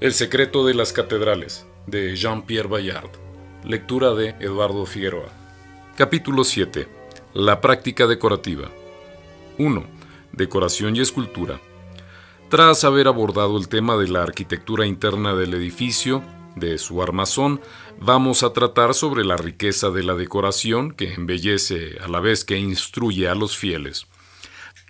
El secreto de las catedrales, de Jean-Pierre Bayard. Lectura de Eduardo Figueroa. Capítulo 7. La práctica decorativa. 1. Decoración y escultura. Tras haber abordado el tema de la arquitectura interna del edificio, de su armazón, vamos a tratar sobre la riqueza de la decoración que embellece a la vez que instruye a los fieles.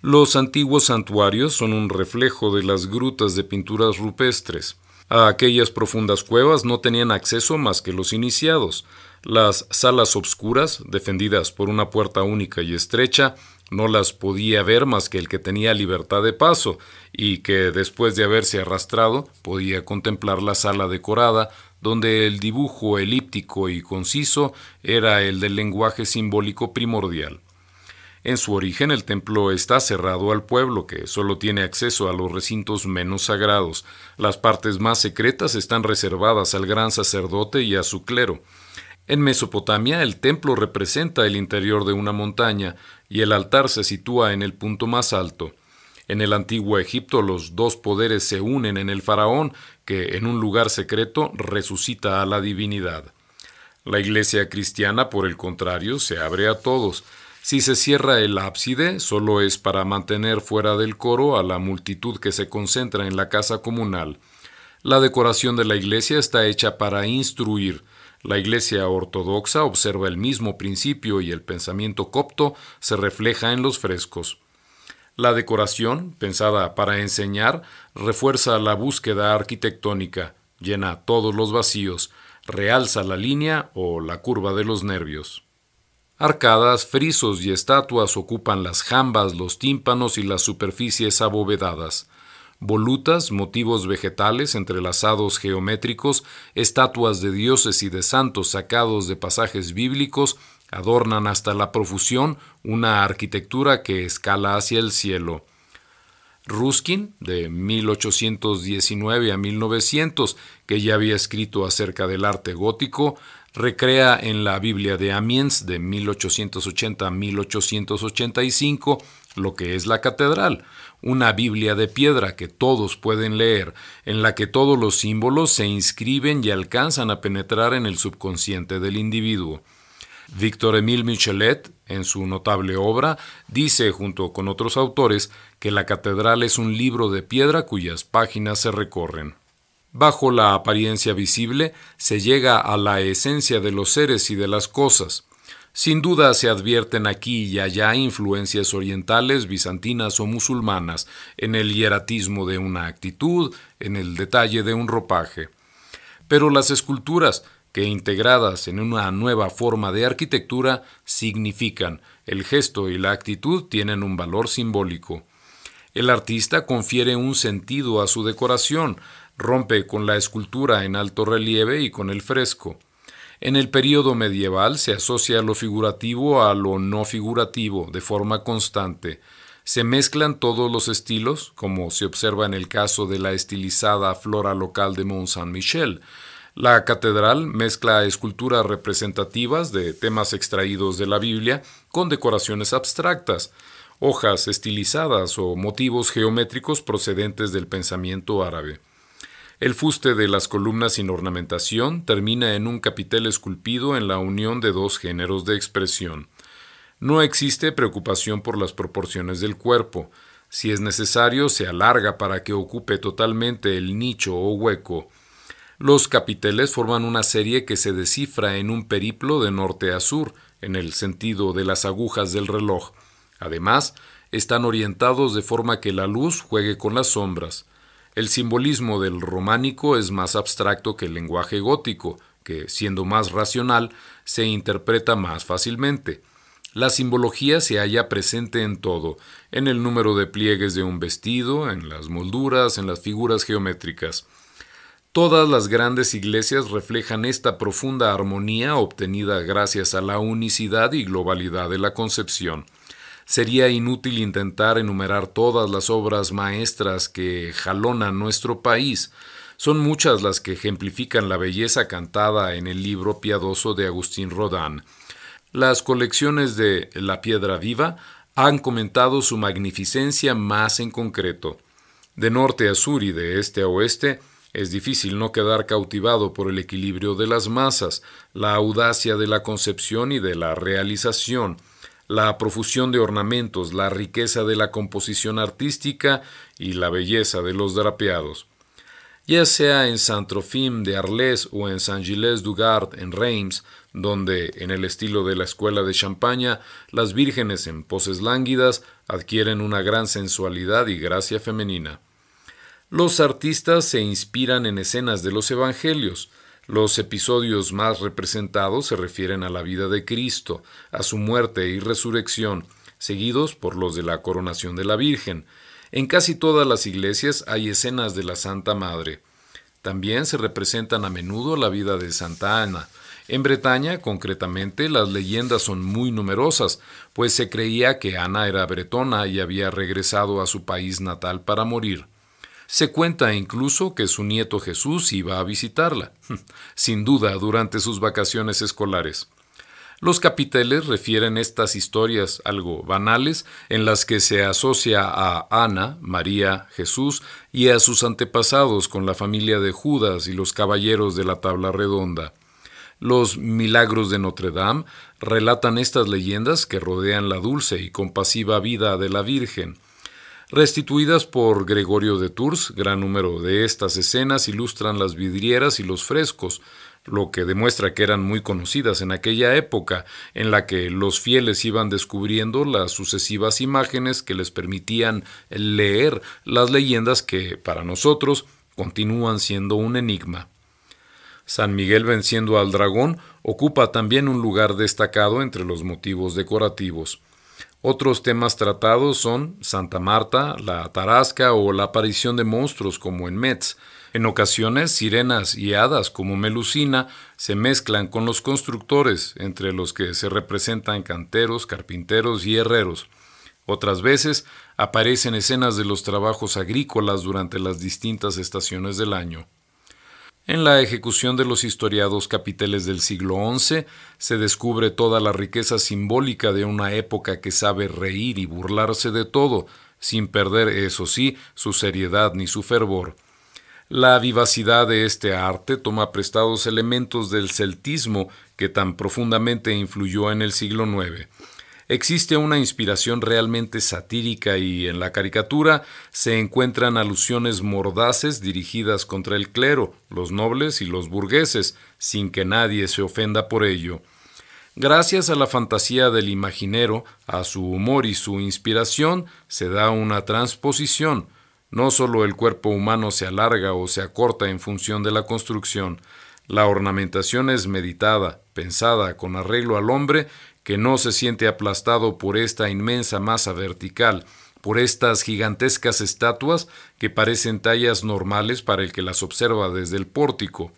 Los antiguos santuarios son un reflejo de las grutas de pinturas rupestres, a aquellas profundas cuevas no tenían acceso más que los iniciados. Las salas obscuras, defendidas por una puerta única y estrecha, no las podía ver más que el que tenía libertad de paso, y que después de haberse arrastrado podía contemplar la sala decorada, donde el dibujo elíptico y conciso era el del lenguaje simbólico primordial. En su origen el templo está cerrado al pueblo, que solo tiene acceso a los recintos menos sagrados. Las partes más secretas están reservadas al gran sacerdote y a su clero. En Mesopotamia el templo representa el interior de una montaña y el altar se sitúa en el punto más alto. En el antiguo Egipto los dos poderes se unen en el faraón, que en un lugar secreto resucita a la divinidad. La iglesia cristiana, por el contrario, se abre a todos. Si se cierra el ábside, solo es para mantener fuera del coro a la multitud que se concentra en la casa comunal. La decoración de la iglesia está hecha para instruir. La iglesia ortodoxa observa el mismo principio y el pensamiento copto se refleja en los frescos. La decoración, pensada para enseñar, refuerza la búsqueda arquitectónica, llena todos los vacíos, realza la línea o la curva de los nervios. Arcadas, frisos y estatuas ocupan las jambas, los tímpanos y las superficies abovedadas. Volutas, motivos vegetales entrelazados geométricos, estatuas de dioses y de santos sacados de pasajes bíblicos adornan hasta la profusión una arquitectura que escala hacia el cielo. Ruskin, de 1819 a 1900, que ya había escrito acerca del arte gótico, recrea en la Biblia de Amiens de 1880 1885 lo que es la catedral, una Biblia de piedra que todos pueden leer, en la que todos los símbolos se inscriben y alcanzan a penetrar en el subconsciente del individuo. Víctor Emil Michelet, en su notable obra, dice, junto con otros autores, que la catedral es un libro de piedra cuyas páginas se recorren. Bajo la apariencia visible se llega a la esencia de los seres y de las cosas. Sin duda se advierten aquí y allá influencias orientales, bizantinas o musulmanas, en el hieratismo de una actitud, en el detalle de un ropaje. Pero las esculturas, que integradas en una nueva forma de arquitectura, significan, el gesto y la actitud tienen un valor simbólico. El artista confiere un sentido a su decoración, Rompe con la escultura en alto relieve y con el fresco. En el periodo medieval se asocia lo figurativo a lo no figurativo de forma constante. Se mezclan todos los estilos, como se observa en el caso de la estilizada flora local de Mont Saint-Michel. La catedral mezcla esculturas representativas de temas extraídos de la Biblia con decoraciones abstractas, hojas estilizadas o motivos geométricos procedentes del pensamiento árabe. El fuste de las columnas sin ornamentación termina en un capitel esculpido en la unión de dos géneros de expresión. No existe preocupación por las proporciones del cuerpo. Si es necesario, se alarga para que ocupe totalmente el nicho o hueco. Los capiteles forman una serie que se descifra en un periplo de norte a sur, en el sentido de las agujas del reloj. Además, están orientados de forma que la luz juegue con las sombras. El simbolismo del románico es más abstracto que el lenguaje gótico, que, siendo más racional, se interpreta más fácilmente. La simbología se halla presente en todo, en el número de pliegues de un vestido, en las molduras, en las figuras geométricas. Todas las grandes iglesias reflejan esta profunda armonía obtenida gracias a la unicidad y globalidad de la concepción. Sería inútil intentar enumerar todas las obras maestras que jalonan nuestro país. Son muchas las que ejemplifican la belleza cantada en el libro piadoso de Agustín Rodán. Las colecciones de La Piedra Viva han comentado su magnificencia más en concreto. De norte a sur y de este a oeste, es difícil no quedar cautivado por el equilibrio de las masas, la audacia de la concepción y de la realización, la profusión de ornamentos, la riqueza de la composición artística y la belleza de los drapeados. Ya sea en Saint-Trophime de Arles o en Saint-Gilles-du-Gard en Reims, donde, en el estilo de la escuela de Champaña, las vírgenes en poses lánguidas adquieren una gran sensualidad y gracia femenina. Los artistas se inspiran en escenas de los evangelios, los episodios más representados se refieren a la vida de Cristo, a su muerte y resurrección, seguidos por los de la coronación de la Virgen. En casi todas las iglesias hay escenas de la Santa Madre. También se representan a menudo la vida de Santa Ana. En Bretaña, concretamente, las leyendas son muy numerosas, pues se creía que Ana era bretona y había regresado a su país natal para morir. Se cuenta incluso que su nieto Jesús iba a visitarla, sin duda durante sus vacaciones escolares. Los capiteles refieren estas historias algo banales en las que se asocia a Ana, María, Jesús y a sus antepasados con la familia de Judas y los caballeros de la tabla redonda. Los milagros de Notre Dame relatan estas leyendas que rodean la dulce y compasiva vida de la Virgen restituidas por Gregorio de Tours. Gran número de estas escenas ilustran las vidrieras y los frescos, lo que demuestra que eran muy conocidas en aquella época en la que los fieles iban descubriendo las sucesivas imágenes que les permitían leer las leyendas que, para nosotros, continúan siendo un enigma. San Miguel venciendo al dragón ocupa también un lugar destacado entre los motivos decorativos. Otros temas tratados son Santa Marta, la tarasca o la aparición de monstruos como en Metz. En ocasiones, sirenas y hadas como Melusina se mezclan con los constructores, entre los que se representan canteros, carpinteros y herreros. Otras veces aparecen escenas de los trabajos agrícolas durante las distintas estaciones del año. En la ejecución de los historiados capiteles del siglo XI se descubre toda la riqueza simbólica de una época que sabe reír y burlarse de todo, sin perder, eso sí, su seriedad ni su fervor. La vivacidad de este arte toma prestados elementos del celtismo que tan profundamente influyó en el siglo IX. Existe una inspiración realmente satírica y en la caricatura se encuentran alusiones mordaces dirigidas contra el clero, los nobles y los burgueses, sin que nadie se ofenda por ello. Gracias a la fantasía del imaginero, a su humor y su inspiración, se da una transposición. No solo el cuerpo humano se alarga o se acorta en función de la construcción, la ornamentación es meditada, pensada con arreglo al hombre que no se siente aplastado por esta inmensa masa vertical, por estas gigantescas estatuas que parecen tallas normales para el que las observa desde el pórtico.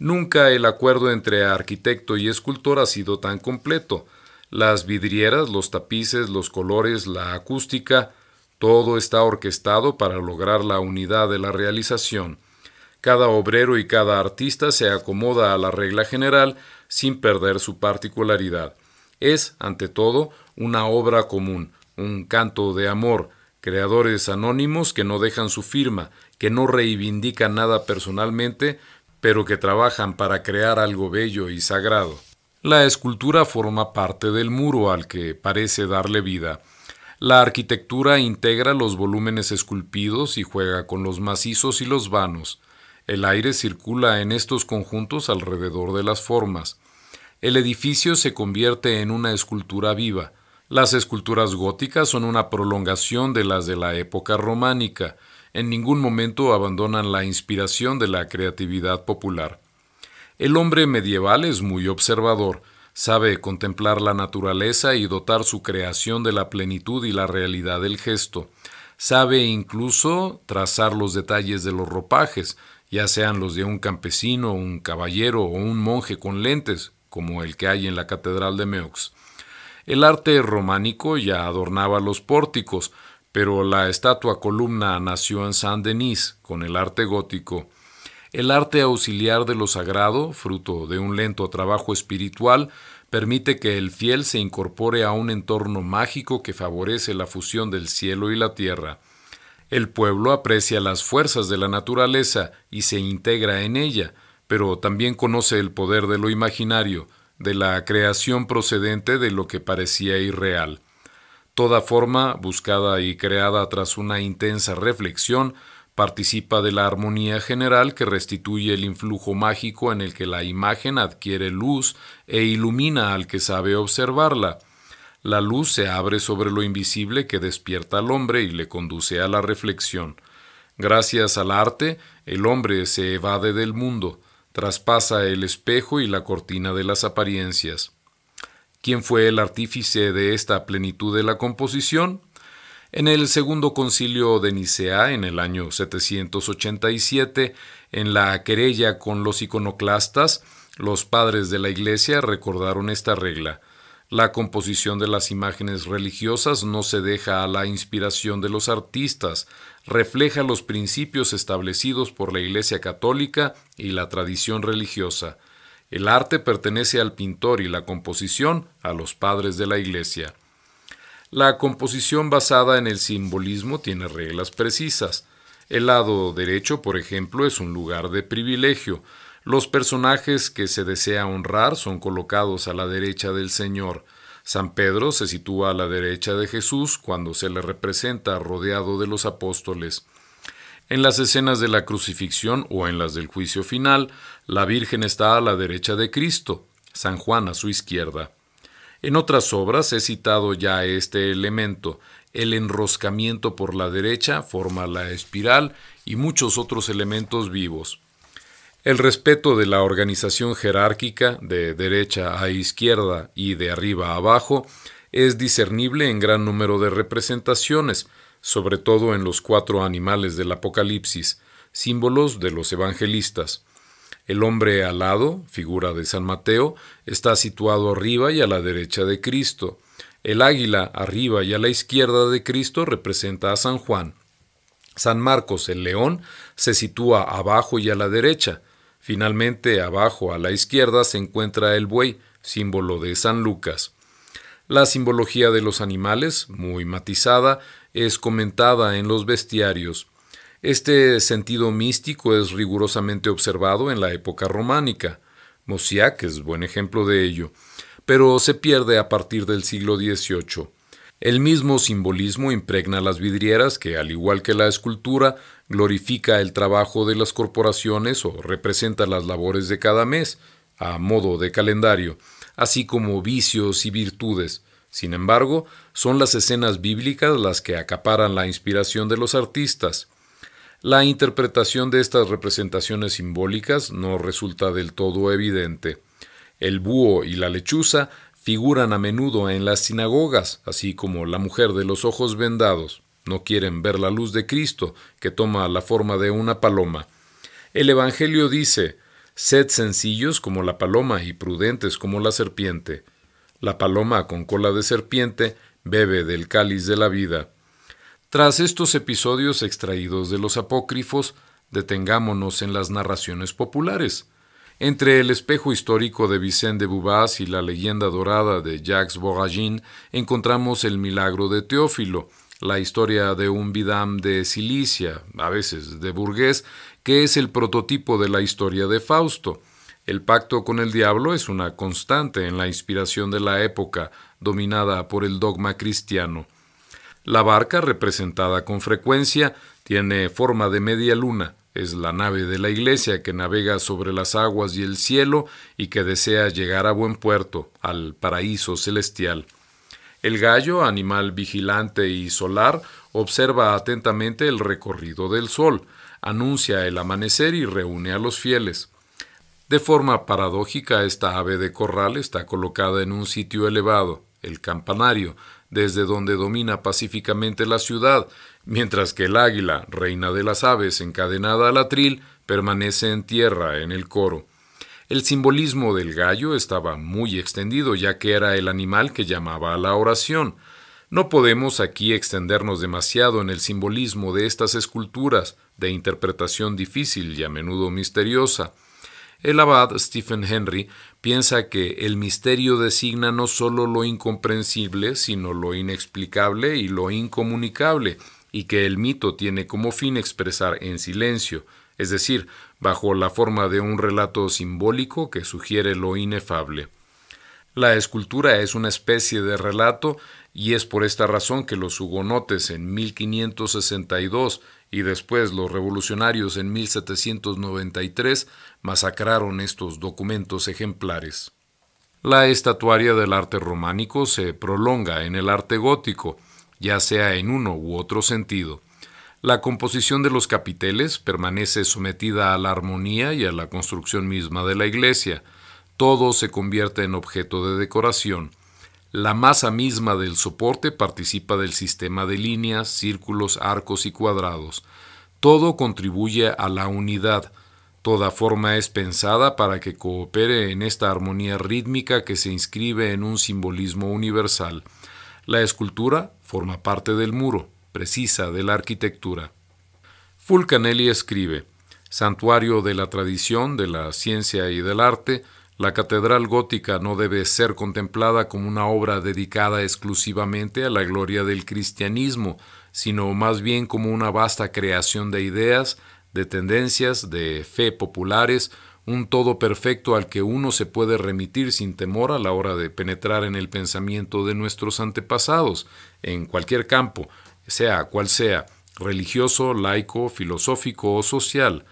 Nunca el acuerdo entre arquitecto y escultor ha sido tan completo. Las vidrieras, los tapices, los colores, la acústica, todo está orquestado para lograr la unidad de la realización. Cada obrero y cada artista se acomoda a la regla general sin perder su particularidad es, ante todo, una obra común, un canto de amor, creadores anónimos que no dejan su firma, que no reivindican nada personalmente, pero que trabajan para crear algo bello y sagrado. La escultura forma parte del muro al que parece darle vida. La arquitectura integra los volúmenes esculpidos y juega con los macizos y los vanos. El aire circula en estos conjuntos alrededor de las formas. El edificio se convierte en una escultura viva. Las esculturas góticas son una prolongación de las de la época románica. En ningún momento abandonan la inspiración de la creatividad popular. El hombre medieval es muy observador, sabe contemplar la naturaleza y dotar su creación de la plenitud y la realidad del gesto. Sabe incluso trazar los detalles de los ropajes, ya sean los de un campesino, un caballero o un monje con lentes, como el que hay en la Catedral de Meaux. El arte románico ya adornaba los pórticos, pero la estatua columna nació en Saint-Denis con el arte gótico. El arte auxiliar de lo sagrado, fruto de un lento trabajo espiritual, permite que el fiel se incorpore a un entorno mágico que favorece la fusión del cielo y la tierra. El pueblo aprecia las fuerzas de la naturaleza y se integra en ella, pero también conoce el poder de lo imaginario, de la creación procedente de lo que parecía irreal. Toda forma, buscada y creada tras una intensa reflexión, participa de la armonía general que restituye el influjo mágico en el que la imagen adquiere luz e ilumina al que sabe observarla. La luz se abre sobre lo invisible que despierta al hombre y le conduce a la reflexión. Gracias al arte, el hombre se evade del mundo, traspasa el espejo y la cortina de las apariencias. ¿Quién fue el artífice de esta plenitud de la composición? En el segundo concilio de Nicea, en el año 787, en la querella con los iconoclastas, los padres de la Iglesia recordaron esta regla. La composición de las imágenes religiosas no se deja a la inspiración de los artistas, refleja los principios establecidos por la Iglesia Católica y la tradición religiosa. El arte pertenece al pintor y la composición a los padres de la Iglesia. La composición basada en el simbolismo tiene reglas precisas. El lado derecho, por ejemplo, es un lugar de privilegio, los personajes que se desea honrar son colocados a la derecha del Señor. San Pedro se sitúa a la derecha de Jesús cuando se le representa rodeado de los apóstoles. En las escenas de la crucifixión o en las del juicio final, la Virgen está a la derecha de Cristo, San Juan a su izquierda. En otras obras he citado ya este elemento. El enroscamiento por la derecha forma la espiral y muchos otros elementos vivos el respeto de la organización jerárquica de derecha a izquierda y de arriba a abajo es discernible en gran número de representaciones, sobre todo en los cuatro animales del Apocalipsis, símbolos de los evangelistas. El hombre alado, figura de San Mateo, está situado arriba y a la derecha de Cristo. El águila arriba y a la izquierda de Cristo representa a San Juan. San Marcos el león se sitúa abajo y a la derecha, Finalmente, abajo a la izquierda se encuentra el buey, símbolo de San Lucas. La simbología de los animales, muy matizada, es comentada en los bestiarios. Este sentido místico es rigurosamente observado en la época románica. Mosiac es buen ejemplo de ello, pero se pierde a partir del siglo XVIII. El mismo simbolismo impregna las vidrieras que, al igual que la escultura, glorifica el trabajo de las corporaciones o representa las labores de cada mes, a modo de calendario, así como vicios y virtudes. Sin embargo, son las escenas bíblicas las que acaparan la inspiración de los artistas. La interpretación de estas representaciones simbólicas no resulta del todo evidente. El búho y la lechuza figuran a menudo en las sinagogas, así como la mujer de los ojos vendados no quieren ver la luz de Cristo, que toma la forma de una paloma. El Evangelio dice, Sed sencillos como la paloma y prudentes como la serpiente. La paloma con cola de serpiente bebe del cáliz de la vida. Tras estos episodios extraídos de los apócrifos, detengámonos en las narraciones populares. Entre el espejo histórico de Vicente de y la leyenda dorada de Jacques Voragine encontramos el milagro de Teófilo, la historia de un Vidam de Cilicia, a veces de burgués, que es el prototipo de la historia de Fausto. El pacto con el diablo es una constante en la inspiración de la época dominada por el dogma cristiano. La barca, representada con frecuencia, tiene forma de media luna, es la nave de la iglesia que navega sobre las aguas y el cielo y que desea llegar a buen puerto, al paraíso celestial. El gallo, animal vigilante y solar, observa atentamente el recorrido del sol, anuncia el amanecer y reúne a los fieles. De forma paradójica, esta ave de corral está colocada en un sitio elevado, el campanario, desde donde domina pacíficamente la ciudad, mientras que el águila, reina de las aves encadenada al atril, permanece en tierra en el coro. El simbolismo del gallo estaba muy extendido, ya que era el animal que llamaba a la oración. No podemos aquí extendernos demasiado en el simbolismo de estas esculturas, de interpretación difícil y a menudo misteriosa. El abad Stephen Henry piensa que el misterio designa no sólo lo incomprensible, sino lo inexplicable y lo incomunicable, y que el mito tiene como fin expresar en silencio, es decir, bajo la forma de un relato simbólico que sugiere lo inefable. La escultura es una especie de relato y es por esta razón que los hugonotes en 1562 y después los revolucionarios en 1793 masacraron estos documentos ejemplares. La estatuaria del arte románico se prolonga en el arte gótico, ya sea en uno u otro sentido. La composición de los capiteles permanece sometida a la armonía y a la construcción misma de la iglesia. Todo se convierte en objeto de decoración. La masa misma del soporte participa del sistema de líneas, círculos, arcos y cuadrados. Todo contribuye a la unidad. Toda forma es pensada para que coopere en esta armonía rítmica que se inscribe en un simbolismo universal. La escultura forma parte del muro precisa de la arquitectura. Fulcanelli escribe, Santuario de la tradición, de la ciencia y del arte, la catedral gótica no debe ser contemplada como una obra dedicada exclusivamente a la gloria del cristianismo, sino más bien como una vasta creación de ideas, de tendencias, de fe populares, un todo perfecto al que uno se puede remitir sin temor a la hora de penetrar en el pensamiento de nuestros antepasados, en cualquier campo, sea cual sea, religioso, laico, filosófico o social,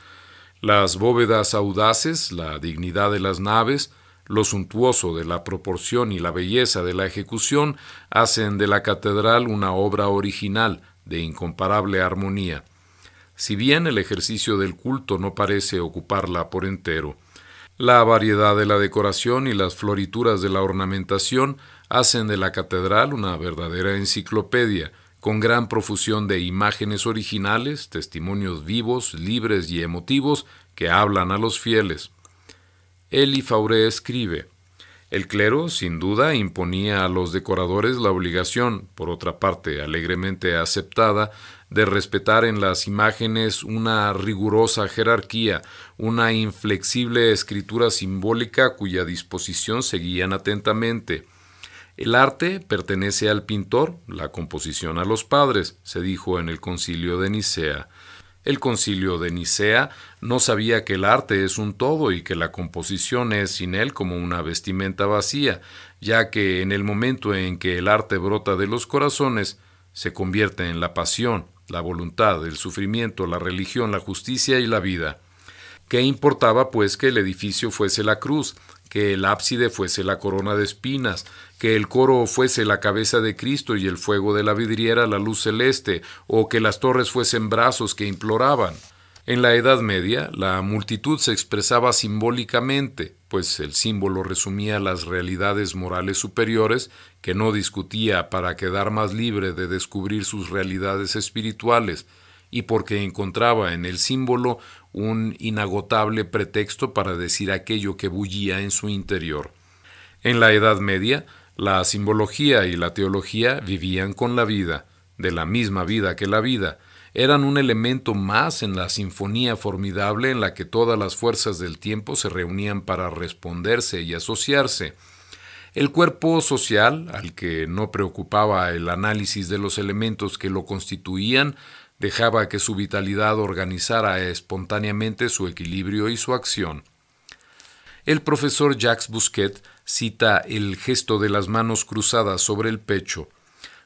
las bóvedas audaces, la dignidad de las naves, lo suntuoso de la proporción y la belleza de la ejecución hacen de la catedral una obra original de incomparable armonía. Si bien el ejercicio del culto no parece ocuparla por entero, la variedad de la decoración y las florituras de la ornamentación hacen de la catedral una verdadera enciclopedia, con gran profusión de imágenes originales, testimonios vivos, libres y emotivos que hablan a los fieles. Eli escribe, el clero, sin duda, imponía a los decoradores la obligación, por otra parte alegremente aceptada, de respetar en las imágenes una rigurosa jerarquía, una inflexible escritura simbólica cuya disposición seguían atentamente. El arte pertenece al pintor, la composición a los padres, se dijo en el concilio de Nicea. El concilio de Nicea no sabía que el arte es un todo y que la composición es sin él como una vestimenta vacía, ya que en el momento en que el arte brota de los corazones, se convierte en la pasión, la voluntad, el sufrimiento, la religión, la justicia y la vida. ¿Qué importaba pues que el edificio fuese la cruz, que el ábside fuese la corona de espinas, que el coro fuese la cabeza de Cristo y el fuego de la vidriera la luz celeste, o que las torres fuesen brazos que imploraban. En la Edad Media, la multitud se expresaba simbólicamente, pues el símbolo resumía las realidades morales superiores, que no discutía para quedar más libre de descubrir sus realidades espirituales, y porque encontraba en el símbolo un inagotable pretexto para decir aquello que bullía en su interior. En la Edad Media, la simbología y la teología vivían con la vida, de la misma vida que la vida, eran un elemento más en la sinfonía formidable en la que todas las fuerzas del tiempo se reunían para responderse y asociarse. El cuerpo social, al que no preocupaba el análisis de los elementos que lo constituían, dejaba que su vitalidad organizara espontáneamente su equilibrio y su acción. El profesor Jacques Busquet cita el gesto de las manos cruzadas sobre el pecho.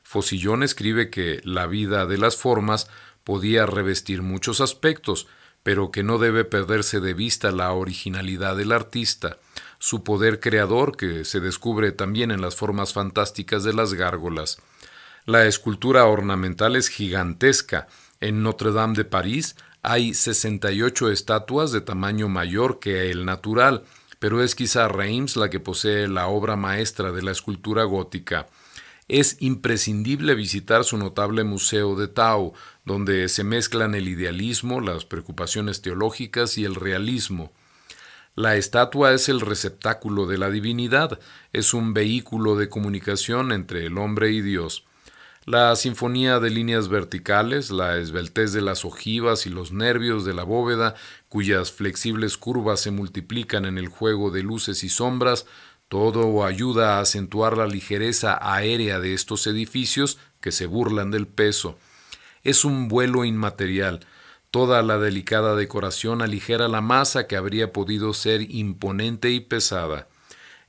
Fosillón escribe que la vida de las formas podía revestir muchos aspectos, pero que no debe perderse de vista la originalidad del artista, su poder creador que se descubre también en las formas fantásticas de las gárgolas. La escultura ornamental es gigantesca. En Notre Dame de París hay 68 estatuas de tamaño mayor que el natural, pero es quizá Reims la que posee la obra maestra de la escultura gótica. Es imprescindible visitar su notable Museo de Tao, donde se mezclan el idealismo, las preocupaciones teológicas y el realismo. La estatua es el receptáculo de la divinidad, es un vehículo de comunicación entre el hombre y Dios. La sinfonía de líneas verticales, la esbeltez de las ojivas y los nervios de la bóveda, cuyas flexibles curvas se multiplican en el juego de luces y sombras, todo ayuda a acentuar la ligereza aérea de estos edificios que se burlan del peso. Es un vuelo inmaterial. Toda la delicada decoración aligera la masa que habría podido ser imponente y pesada.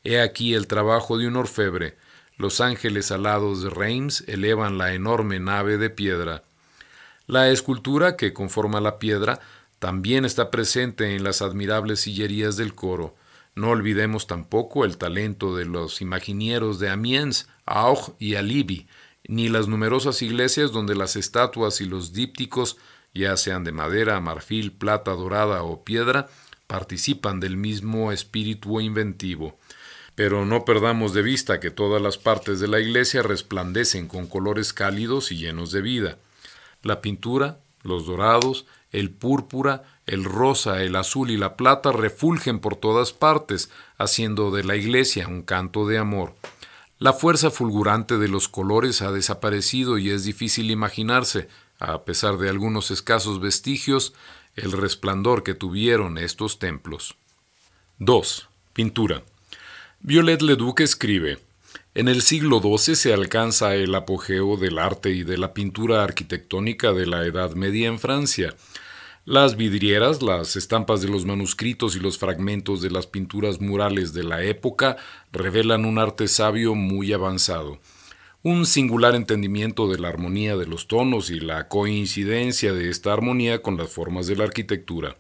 He aquí el trabajo de un orfebre, los ángeles alados de Reims elevan la enorme nave de piedra. La escultura que conforma la piedra también está presente en las admirables sillerías del coro. No olvidemos tampoco el talento de los imaginieros de Amiens, Auch y Alibi, ni las numerosas iglesias donde las estatuas y los dípticos, ya sean de madera, marfil, plata dorada o piedra, participan del mismo espíritu inventivo pero no perdamos de vista que todas las partes de la iglesia resplandecen con colores cálidos y llenos de vida. La pintura, los dorados, el púrpura, el rosa, el azul y la plata refulgen por todas partes, haciendo de la iglesia un canto de amor. La fuerza fulgurante de los colores ha desaparecido y es difícil imaginarse, a pesar de algunos escasos vestigios, el resplandor que tuvieron estos templos. 2. Pintura. Violet Leduc escribe, en el siglo XII se alcanza el apogeo del arte y de la pintura arquitectónica de la Edad Media en Francia. Las vidrieras, las estampas de los manuscritos y los fragmentos de las pinturas murales de la época revelan un arte sabio muy avanzado. Un singular entendimiento de la armonía de los tonos y la coincidencia de esta armonía con las formas de la arquitectura.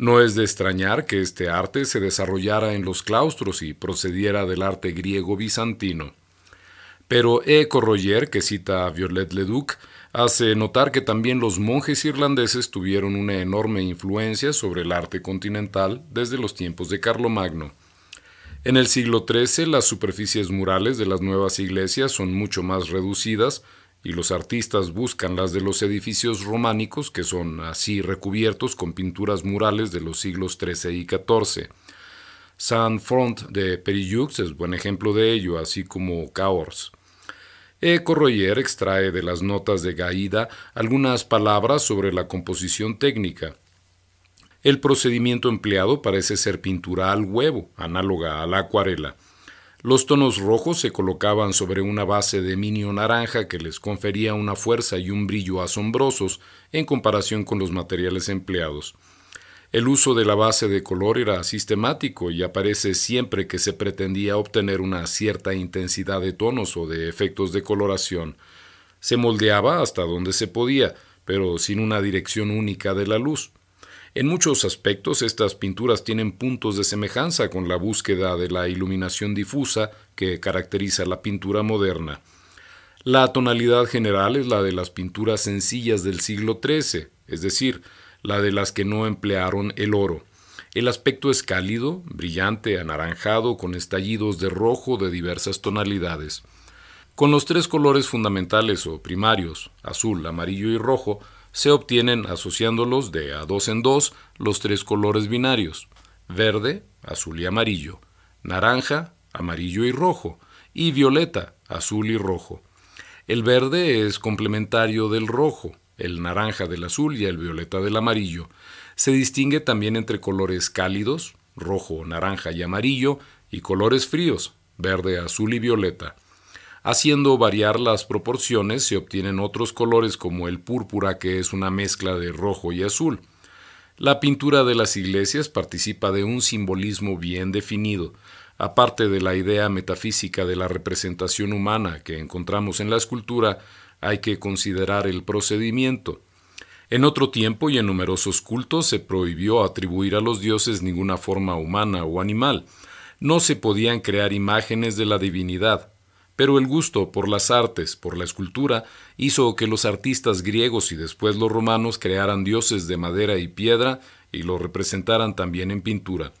No es de extrañar que este arte se desarrollara en los claustros y procediera del arte griego bizantino. Pero E. Corroyer, que cita a Violet Leduc, hace notar que también los monjes irlandeses tuvieron una enorme influencia sobre el arte continental desde los tiempos de Carlomagno. En el siglo XIII las superficies murales de las nuevas iglesias son mucho más reducidas, y los artistas buscan las de los edificios románicos que son así recubiertos con pinturas murales de los siglos XIII y XIV. San Front de Perillux es buen ejemplo de ello, así como Caors. E. Corroyer extrae de las notas de Gaida algunas palabras sobre la composición técnica. El procedimiento empleado parece ser pintura al huevo, análoga a la acuarela. Los tonos rojos se colocaban sobre una base de minio naranja que les confería una fuerza y un brillo asombrosos en comparación con los materiales empleados. El uso de la base de color era sistemático y aparece siempre que se pretendía obtener una cierta intensidad de tonos o de efectos de coloración. Se moldeaba hasta donde se podía, pero sin una dirección única de la luz. En muchos aspectos estas pinturas tienen puntos de semejanza con la búsqueda de la iluminación difusa que caracteriza la pintura moderna. La tonalidad general es la de las pinturas sencillas del siglo XIII, es decir, la de las que no emplearon el oro. El aspecto es cálido, brillante, anaranjado, con estallidos de rojo de diversas tonalidades. Con los tres colores fundamentales o primarios, azul, amarillo y rojo, se obtienen asociándolos de a dos en dos los tres colores binarios, verde, azul y amarillo, naranja, amarillo y rojo, y violeta, azul y rojo. El verde es complementario del rojo, el naranja del azul y el violeta del amarillo. Se distingue también entre colores cálidos, rojo, naranja y amarillo, y colores fríos, verde, azul y violeta. Haciendo variar las proporciones se obtienen otros colores como el púrpura que es una mezcla de rojo y azul. La pintura de las iglesias participa de un simbolismo bien definido, aparte de la idea metafísica de la representación humana que encontramos en la escultura, hay que considerar el procedimiento. En otro tiempo y en numerosos cultos se prohibió atribuir a los dioses ninguna forma humana o animal. No se podían crear imágenes de la divinidad, pero el gusto por las artes, por la escultura, hizo que los artistas griegos y después los romanos crearan dioses de madera y piedra y los representaran también en pintura.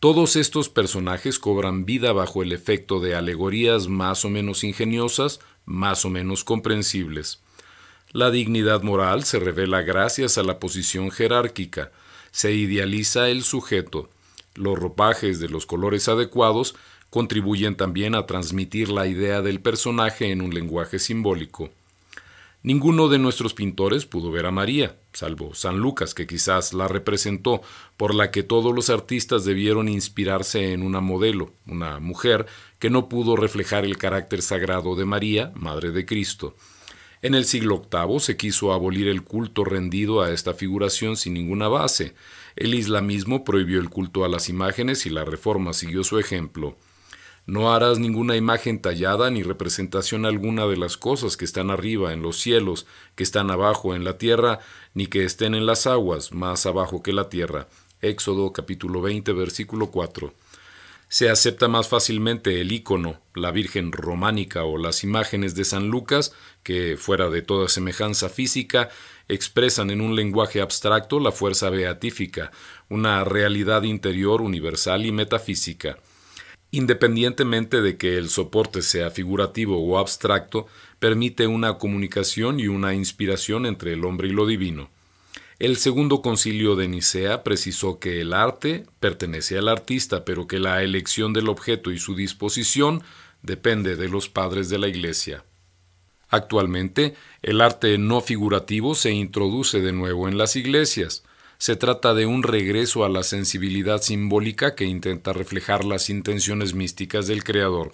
Todos estos personajes cobran vida bajo el efecto de alegorías más o menos ingeniosas, más o menos comprensibles. La dignidad moral se revela gracias a la posición jerárquica, se idealiza el sujeto, los ropajes de los colores adecuados contribuyen también a transmitir la idea del personaje en un lenguaje simbólico. Ninguno de nuestros pintores pudo ver a María, salvo San Lucas, que quizás la representó, por la que todos los artistas debieron inspirarse en una modelo, una mujer que no pudo reflejar el carácter sagrado de María, Madre de Cristo. En el siglo VIII se quiso abolir el culto rendido a esta figuración sin ninguna base. El islamismo prohibió el culto a las imágenes y la Reforma siguió su ejemplo. No harás ninguna imagen tallada ni representación alguna de las cosas que están arriba en los cielos, que están abajo en la tierra, ni que estén en las aguas, más abajo que la tierra. Éxodo capítulo 20 versículo 4. Se acepta más fácilmente el ícono, la Virgen románica o las imágenes de San Lucas, que, fuera de toda semejanza física, expresan en un lenguaje abstracto la fuerza beatífica, una realidad interior universal y metafísica. Independientemente de que el soporte sea figurativo o abstracto, permite una comunicación y una inspiración entre el hombre y lo divino. El segundo concilio de Nicea precisó que el arte pertenece al artista, pero que la elección del objeto y su disposición depende de los padres de la Iglesia. Actualmente, el arte no figurativo se introduce de nuevo en las iglesias. Se trata de un regreso a la sensibilidad simbólica que intenta reflejar las intenciones místicas del creador.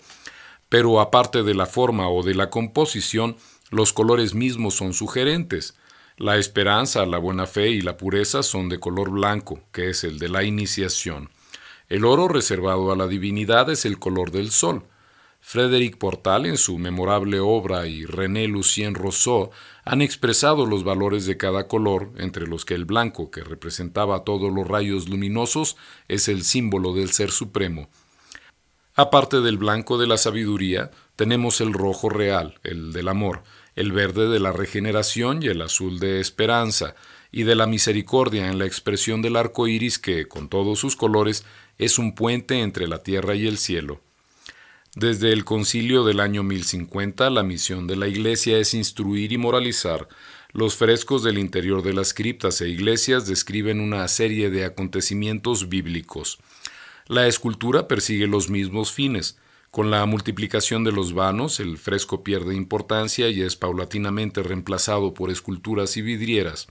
Pero aparte de la forma o de la composición, los colores mismos son sugerentes. La esperanza, la buena fe y la pureza son de color blanco, que es el de la iniciación. El oro reservado a la divinidad es el color del sol. Frédéric Portal, en su memorable obra, y René Lucien Rousseau han expresado los valores de cada color, entre los que el blanco, que representaba todos los rayos luminosos, es el símbolo del Ser Supremo. Aparte del blanco de la sabiduría, tenemos el rojo real, el del amor, el verde de la regeneración y el azul de esperanza, y de la misericordia en la expresión del arco iris que, con todos sus colores, es un puente entre la tierra y el cielo. Desde el concilio del año 1050, la misión de la Iglesia es instruir y moralizar. Los frescos del interior de las criptas e iglesias describen una serie de acontecimientos bíblicos. La escultura persigue los mismos fines. Con la multiplicación de los vanos, el fresco pierde importancia y es paulatinamente reemplazado por esculturas y vidrieras.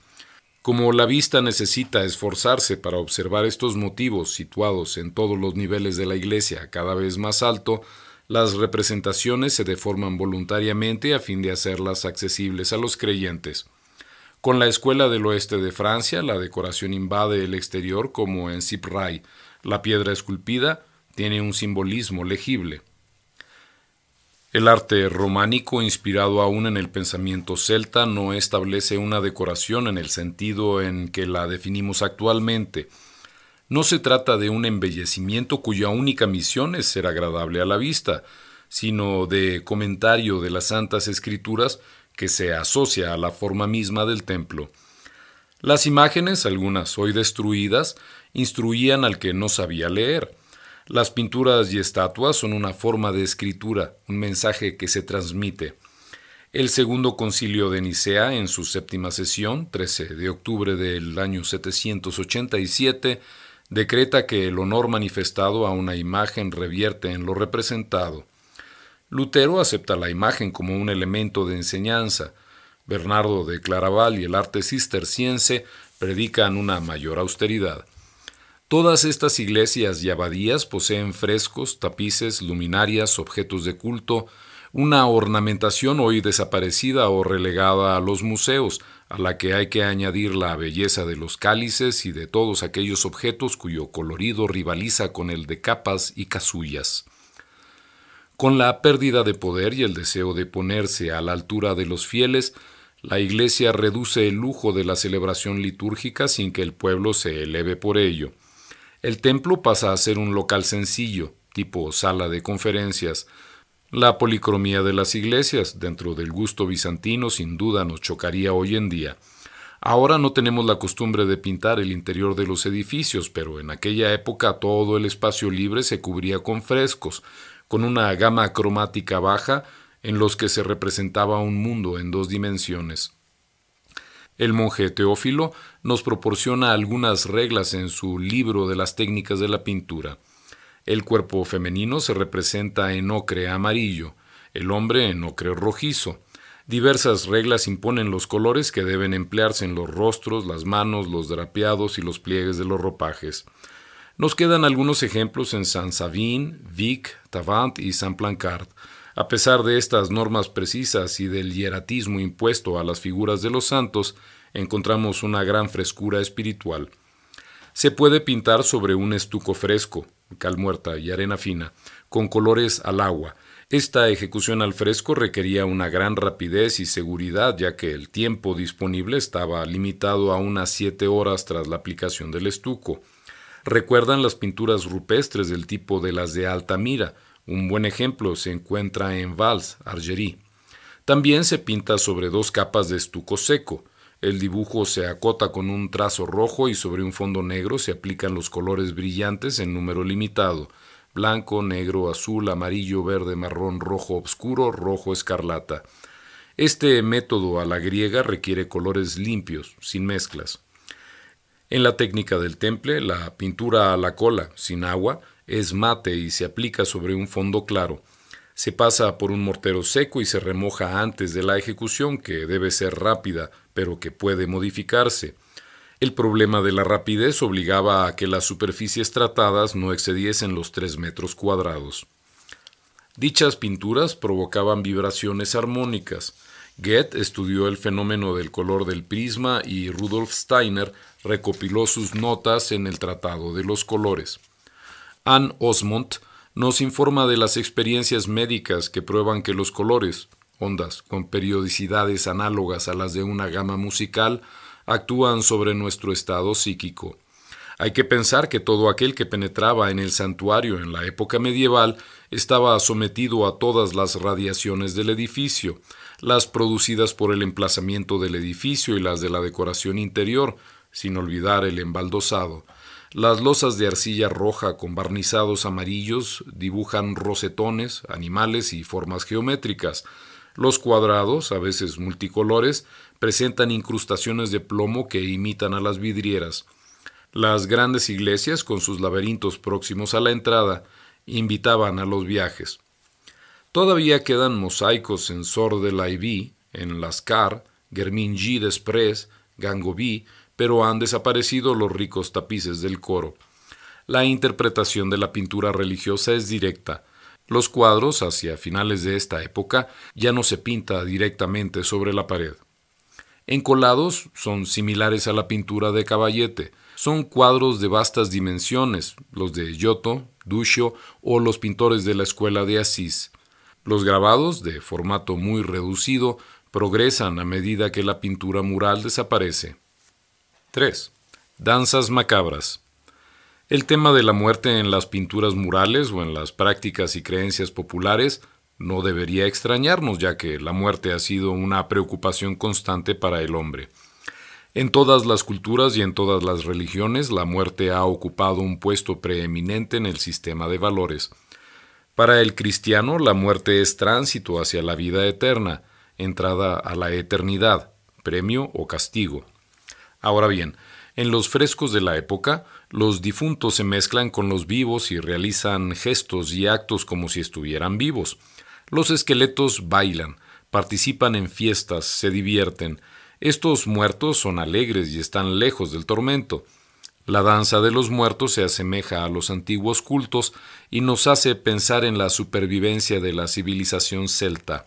Como la vista necesita esforzarse para observar estos motivos situados en todos los niveles de la iglesia cada vez más alto, las representaciones se deforman voluntariamente a fin de hacerlas accesibles a los creyentes. Con la Escuela del Oeste de Francia, la decoración invade el exterior como en Cipray. La piedra esculpida tiene un simbolismo legible. El arte románico, inspirado aún en el pensamiento celta, no establece una decoración en el sentido en que la definimos actualmente. No se trata de un embellecimiento cuya única misión es ser agradable a la vista, sino de comentario de las Santas Escrituras que se asocia a la forma misma del templo. Las imágenes, algunas hoy destruidas, instruían al que no sabía leer. Las pinturas y estatuas son una forma de escritura, un mensaje que se transmite. El segundo concilio de Nicea, en su séptima sesión, 13 de octubre del año 787, decreta que el honor manifestado a una imagen revierte en lo representado. Lutero acepta la imagen como un elemento de enseñanza. Bernardo de Claraval y el arte cisterciense predican una mayor austeridad. Todas estas iglesias y abadías poseen frescos, tapices, luminarias, objetos de culto, una ornamentación hoy desaparecida o relegada a los museos, a la que hay que añadir la belleza de los cálices y de todos aquellos objetos cuyo colorido rivaliza con el de capas y casullas. Con la pérdida de poder y el deseo de ponerse a la altura de los fieles, la Iglesia reduce el lujo de la celebración litúrgica sin que el pueblo se eleve por ello. El templo pasa a ser un local sencillo, tipo sala de conferencias, la policromía de las iglesias dentro del gusto bizantino sin duda nos chocaría hoy en día. Ahora no tenemos la costumbre de pintar el interior de los edificios, pero en aquella época todo el espacio libre se cubría con frescos, con una gama cromática baja en los que se representaba un mundo en dos dimensiones. El monje Teófilo nos proporciona algunas reglas en su libro de las técnicas de la pintura. El cuerpo femenino se representa en ocre amarillo, el hombre en ocre rojizo. Diversas reglas imponen los colores que deben emplearse en los rostros, las manos, los drapeados y los pliegues de los ropajes. Nos quedan algunos ejemplos en San savin Vic, Tavant y San plancard A pesar de estas normas precisas y del hieratismo impuesto a las figuras de los santos, encontramos una gran frescura espiritual. Se puede pintar sobre un estuco fresco, cal muerta y arena fina, con colores al agua. Esta ejecución al fresco requería una gran rapidez y seguridad, ya que el tiempo disponible estaba limitado a unas siete horas tras la aplicación del estuco. Recuerdan las pinturas rupestres del tipo de las de Altamira. Un buen ejemplo se encuentra en Vals, Argerie. También se pinta sobre dos capas de estuco seco. El dibujo se acota con un trazo rojo y sobre un fondo negro se aplican los colores brillantes en número limitado. Blanco, negro, azul, amarillo, verde, marrón, rojo oscuro, rojo escarlata. Este método a la griega requiere colores limpios, sin mezclas. En la técnica del temple, la pintura a la cola, sin agua, es mate y se aplica sobre un fondo claro. Se pasa por un mortero seco y se remoja antes de la ejecución, que debe ser rápida, pero que puede modificarse. El problema de la rapidez obligaba a que las superficies tratadas no excediesen los 3 metros cuadrados. Dichas pinturas provocaban vibraciones armónicas. Goethe estudió el fenómeno del color del prisma y Rudolf Steiner recopiló sus notas en el Tratado de los Colores. Anne Osmond nos informa de las experiencias médicas que prueban que los colores, ondas con periodicidades análogas a las de una gama musical, actúan sobre nuestro estado psíquico. Hay que pensar que todo aquel que penetraba en el santuario en la época medieval estaba sometido a todas las radiaciones del edificio, las producidas por el emplazamiento del edificio y las de la decoración interior, sin olvidar el embaldosado. Las losas de arcilla roja con barnizados amarillos dibujan rosetones, animales y formas geométricas. Los cuadrados, a veces multicolores, presentan incrustaciones de plomo que imitan a las vidrieras. Las grandes iglesias, con sus laberintos próximos a la entrada, invitaban a los viajes. Todavía quedan mosaicos en Sor de en Lascar, Germingy Després, Gangobí pero han desaparecido los ricos tapices del coro. La interpretación de la pintura religiosa es directa. Los cuadros, hacia finales de esta época, ya no se pinta directamente sobre la pared. Encolados son similares a la pintura de Caballete. Son cuadros de vastas dimensiones, los de Giotto, Duccio o los pintores de la escuela de Asís. Los grabados, de formato muy reducido, progresan a medida que la pintura mural desaparece. 3. Danzas macabras. El tema de la muerte en las pinturas murales o en las prácticas y creencias populares no debería extrañarnos, ya que la muerte ha sido una preocupación constante para el hombre. En todas las culturas y en todas las religiones, la muerte ha ocupado un puesto preeminente en el sistema de valores. Para el cristiano, la muerte es tránsito hacia la vida eterna, entrada a la eternidad, premio o castigo. Ahora bien, en los frescos de la época, los difuntos se mezclan con los vivos y realizan gestos y actos como si estuvieran vivos. Los esqueletos bailan, participan en fiestas, se divierten. Estos muertos son alegres y están lejos del tormento. La danza de los muertos se asemeja a los antiguos cultos y nos hace pensar en la supervivencia de la civilización celta.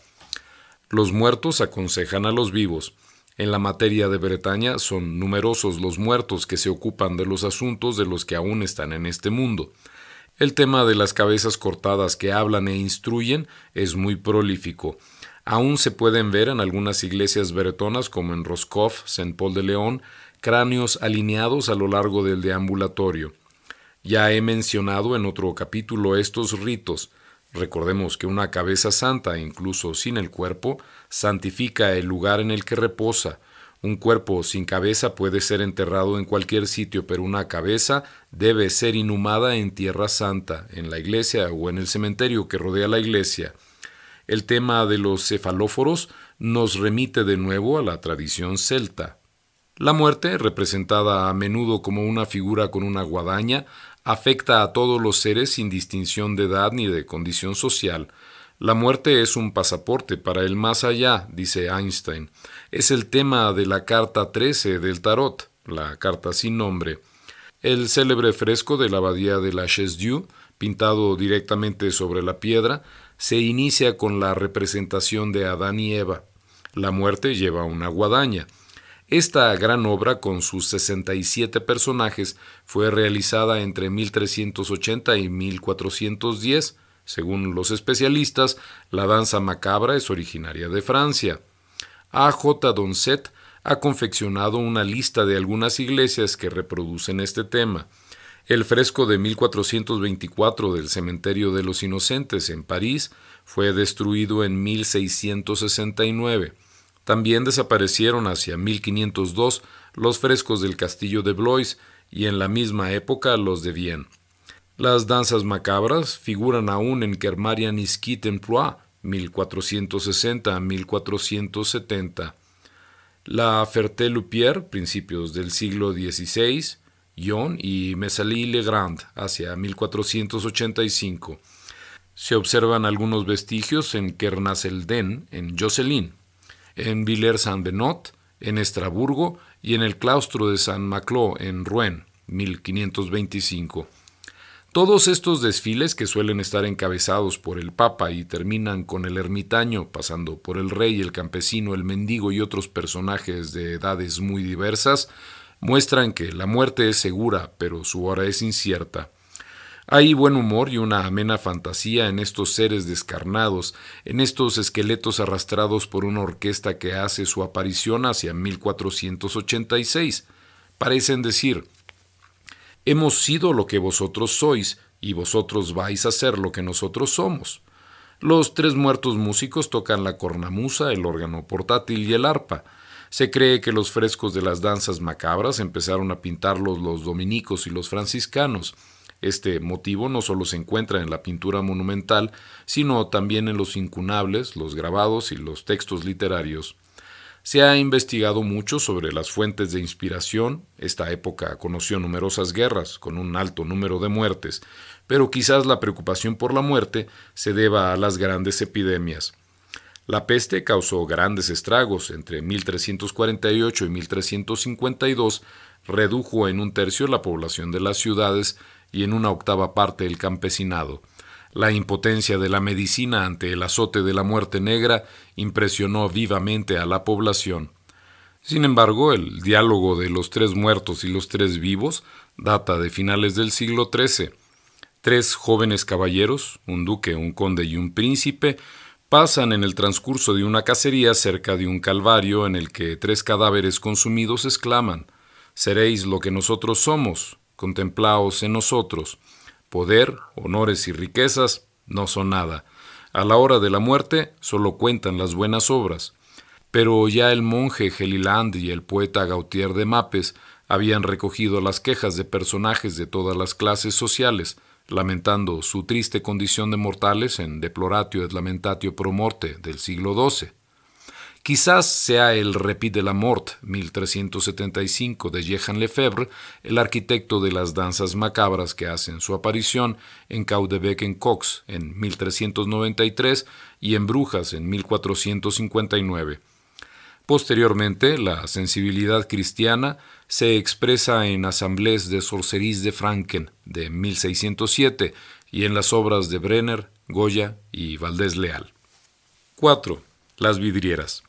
Los muertos aconsejan a los vivos, en la materia de Bretaña son numerosos los muertos que se ocupan de los asuntos de los que aún están en este mundo. El tema de las cabezas cortadas que hablan e instruyen es muy prolífico. Aún se pueden ver en algunas iglesias bretonas como en Roscoff, Saint Paul de León, cráneos alineados a lo largo del deambulatorio. Ya he mencionado en otro capítulo estos ritos. Recordemos que una cabeza santa, incluso sin el cuerpo, santifica el lugar en el que reposa. Un cuerpo sin cabeza puede ser enterrado en cualquier sitio, pero una cabeza debe ser inhumada en tierra santa, en la iglesia o en el cementerio que rodea la iglesia. El tema de los cefalóforos nos remite de nuevo a la tradición celta. La muerte, representada a menudo como una figura con una guadaña, afecta a todos los seres sin distinción de edad ni de condición social, la muerte es un pasaporte para el más allá, dice Einstein. Es el tema de la carta 13 del tarot, la carta sin nombre. El célebre fresco de la abadía de la Chaise pintado directamente sobre la piedra, se inicia con la representación de Adán y Eva. La muerte lleva una guadaña. Esta gran obra, con sus 67 personajes, fue realizada entre 1380 y 1410 según los especialistas, la danza macabra es originaria de Francia. A.J. Doncet ha confeccionado una lista de algunas iglesias que reproducen este tema. El fresco de 1424 del Cementerio de los Inocentes en París fue destruido en 1669. También desaparecieron hacia 1502 los frescos del castillo de Blois y en la misma época los de Vienne. Las danzas macabras figuran aún en Kermaria nisquit en 1460 a 1470. La Ferté-Lupier, principios del siglo XVI, Yon y Mesalí-le-Grand, hacia 1485. Se observan algunos vestigios en Kernaselden, en Jocelyn, en villers Saint benot en Estraburgo y en el claustro de San Macló, en Rouen, 1525. Todos estos desfiles que suelen estar encabezados por el Papa y terminan con el ermitaño, pasando por el rey, el campesino, el mendigo y otros personajes de edades muy diversas, muestran que la muerte es segura, pero su hora es incierta. Hay buen humor y una amena fantasía en estos seres descarnados, en estos esqueletos arrastrados por una orquesta que hace su aparición hacia 1486. Parecen decir, hemos sido lo que vosotros sois, y vosotros vais a ser lo que nosotros somos. Los tres muertos músicos tocan la cornamusa, el órgano portátil y el arpa. Se cree que los frescos de las danzas macabras empezaron a pintarlos los dominicos y los franciscanos. Este motivo no solo se encuentra en la pintura monumental, sino también en los incunables, los grabados y los textos literarios. Se ha investigado mucho sobre las fuentes de inspiración. Esta época conoció numerosas guerras con un alto número de muertes, pero quizás la preocupación por la muerte se deba a las grandes epidemias. La peste causó grandes estragos. Entre 1348 y 1352 redujo en un tercio la población de las ciudades y en una octava parte el campesinado. La impotencia de la medicina ante el azote de la muerte negra impresionó vivamente a la población. Sin embargo, el diálogo de los tres muertos y los tres vivos data de finales del siglo XIII. Tres jóvenes caballeros, un duque, un conde y un príncipe, pasan en el transcurso de una cacería cerca de un calvario en el que tres cadáveres consumidos exclaman, Seréis lo que nosotros somos, contemplaos en nosotros. Poder, honores y riquezas no son nada. A la hora de la muerte solo cuentan las buenas obras. Pero ya el monje Geliland y el poeta Gautier de Mapes habían recogido las quejas de personajes de todas las clases sociales, lamentando su triste condición de mortales en Deploratio et Lamentatio Pro Morte del siglo XII. Quizás sea el Repit de la Mort 1375 de Jehan Lefebvre, el arquitecto de las danzas macabras que hacen su aparición en Caudebec en Cox en 1393 y en Brujas en 1459. Posteriormente, la sensibilidad cristiana se expresa en Assemblées de Sorceries de Franken de 1607 y en las obras de Brenner, Goya y Valdés Leal. 4. Las vidrieras.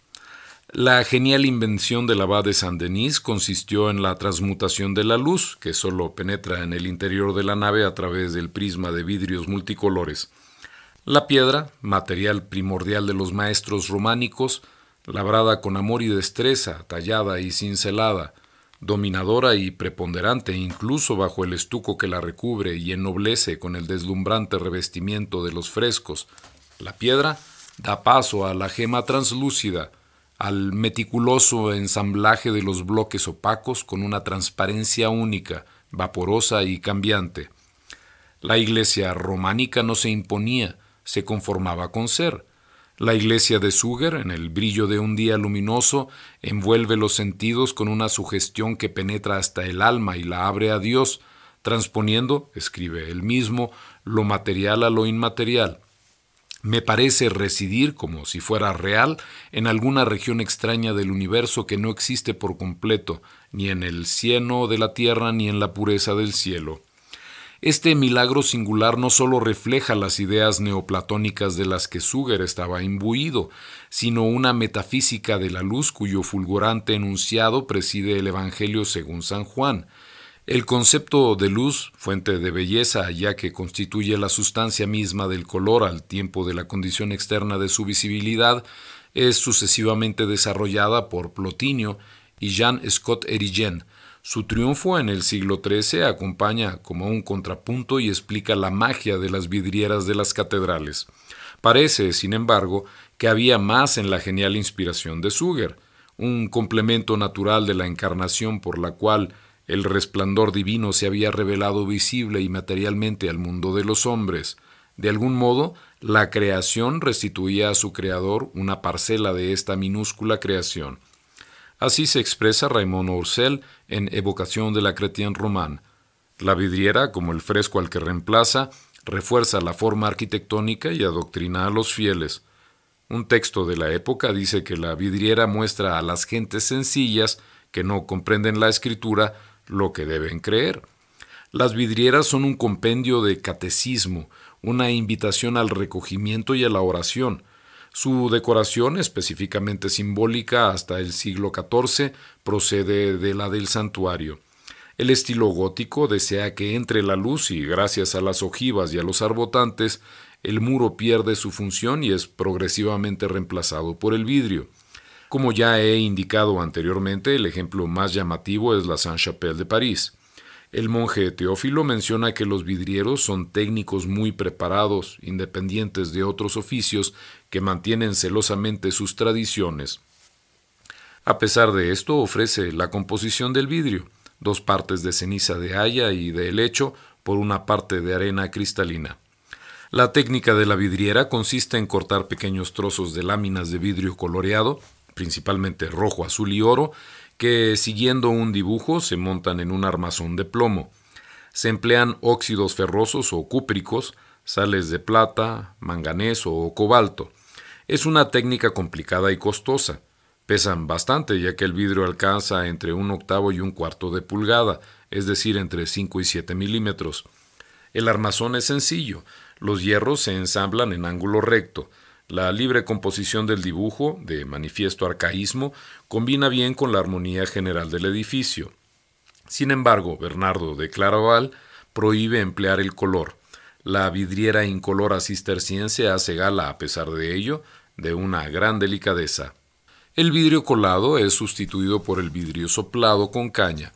La genial invención del abad de San denis consistió en la transmutación de la luz, que solo penetra en el interior de la nave a través del prisma de vidrios multicolores. La piedra, material primordial de los maestros románicos, labrada con amor y destreza, tallada y cincelada, dominadora y preponderante incluso bajo el estuco que la recubre y ennoblece con el deslumbrante revestimiento de los frescos, la piedra da paso a la gema translúcida, al meticuloso ensamblaje de los bloques opacos con una transparencia única, vaporosa y cambiante. La iglesia románica no se imponía, se conformaba con ser. La iglesia de Suger, en el brillo de un día luminoso, envuelve los sentidos con una sugestión que penetra hasta el alma y la abre a Dios, transponiendo, escribe él mismo, lo material a lo inmaterial me parece residir, como si fuera real, en alguna región extraña del universo que no existe por completo, ni en el cieno de la tierra ni en la pureza del cielo. Este milagro singular no solo refleja las ideas neoplatónicas de las que Suger estaba imbuido, sino una metafísica de la luz cuyo fulgurante enunciado preside el Evangelio según San Juan, el concepto de luz, fuente de belleza, ya que constituye la sustancia misma del color al tiempo de la condición externa de su visibilidad, es sucesivamente desarrollada por Plotinio y Jean Scott Erigen. Su triunfo en el siglo XIII acompaña como un contrapunto y explica la magia de las vidrieras de las catedrales. Parece, sin embargo, que había más en la genial inspiración de Suger, un complemento natural de la encarnación por la cual el resplandor divino se había revelado visible y materialmente al mundo de los hombres. De algún modo, la creación restituía a su creador una parcela de esta minúscula creación. Así se expresa Raymond Orcel en Evocación de la Cretien Román. La vidriera, como el fresco al que reemplaza, refuerza la forma arquitectónica y adoctrina a los fieles. Un texto de la época dice que la vidriera muestra a las gentes sencillas que no comprenden la escritura lo que deben creer. Las vidrieras son un compendio de catecismo, una invitación al recogimiento y a la oración. Su decoración, específicamente simbólica hasta el siglo XIV, procede de la del santuario. El estilo gótico desea que entre la luz y gracias a las ojivas y a los arbotantes, el muro pierde su función y es progresivamente reemplazado por el vidrio. Como ya he indicado anteriormente, el ejemplo más llamativo es la Saint-Chapelle de París. El monje Teófilo menciona que los vidrieros son técnicos muy preparados, independientes de otros oficios, que mantienen celosamente sus tradiciones. A pesar de esto, ofrece la composición del vidrio, dos partes de ceniza de haya y de helecho por una parte de arena cristalina. La técnica de la vidriera consiste en cortar pequeños trozos de láminas de vidrio coloreado principalmente rojo, azul y oro, que siguiendo un dibujo se montan en un armazón de plomo. Se emplean óxidos ferrosos o cúpricos, sales de plata, manganeso o cobalto. Es una técnica complicada y costosa. Pesan bastante ya que el vidrio alcanza entre un octavo y un cuarto de pulgada, es decir, entre 5 y 7 milímetros. El armazón es sencillo. Los hierros se ensamblan en ángulo recto. La libre composición del dibujo, de manifiesto arcaísmo, combina bien con la armonía general del edificio. Sin embargo, Bernardo de Claraval prohíbe emplear el color. La vidriera incolora cisterciense hace gala, a pesar de ello, de una gran delicadeza. El vidrio colado es sustituido por el vidrio soplado con caña.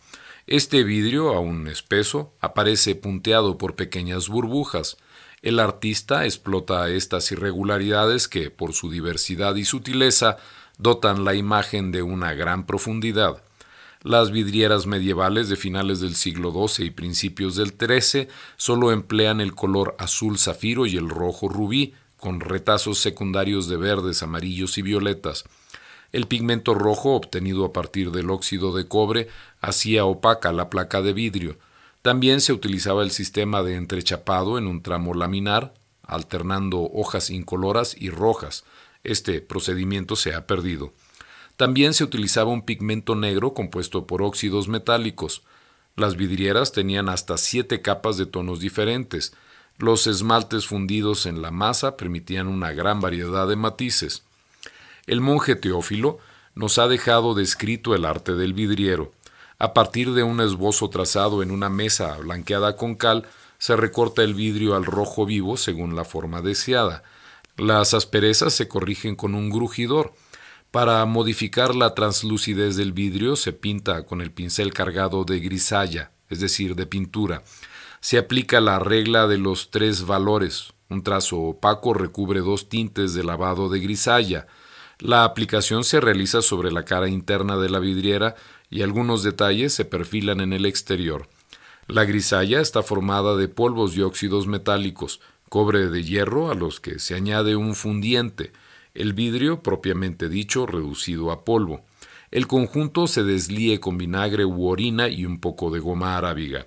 Este vidrio, aún espeso, aparece punteado por pequeñas burbujas, el artista explota estas irregularidades que, por su diversidad y sutileza, dotan la imagen de una gran profundidad. Las vidrieras medievales de finales del siglo XII y principios del XIII solo emplean el color azul zafiro y el rojo rubí, con retazos secundarios de verdes, amarillos y violetas. El pigmento rojo obtenido a partir del óxido de cobre hacía opaca la placa de vidrio, también se utilizaba el sistema de entrechapado en un tramo laminar, alternando hojas incoloras y rojas. Este procedimiento se ha perdido. También se utilizaba un pigmento negro compuesto por óxidos metálicos. Las vidrieras tenían hasta siete capas de tonos diferentes. Los esmaltes fundidos en la masa permitían una gran variedad de matices. El monje Teófilo nos ha dejado descrito el arte del vidriero. A partir de un esbozo trazado en una mesa blanqueada con cal, se recorta el vidrio al rojo vivo según la forma deseada. Las asperezas se corrigen con un grujidor. Para modificar la translucidez del vidrio se pinta con el pincel cargado de grisalla, es decir, de pintura. Se aplica la regla de los tres valores. Un trazo opaco recubre dos tintes de lavado de grisalla. La aplicación se realiza sobre la cara interna de la vidriera y algunos detalles se perfilan en el exterior. La grisalla está formada de polvos y óxidos metálicos, cobre de hierro a los que se añade un fundiente, el vidrio propiamente dicho reducido a polvo. El conjunto se deslíe con vinagre u orina y un poco de goma arábiga.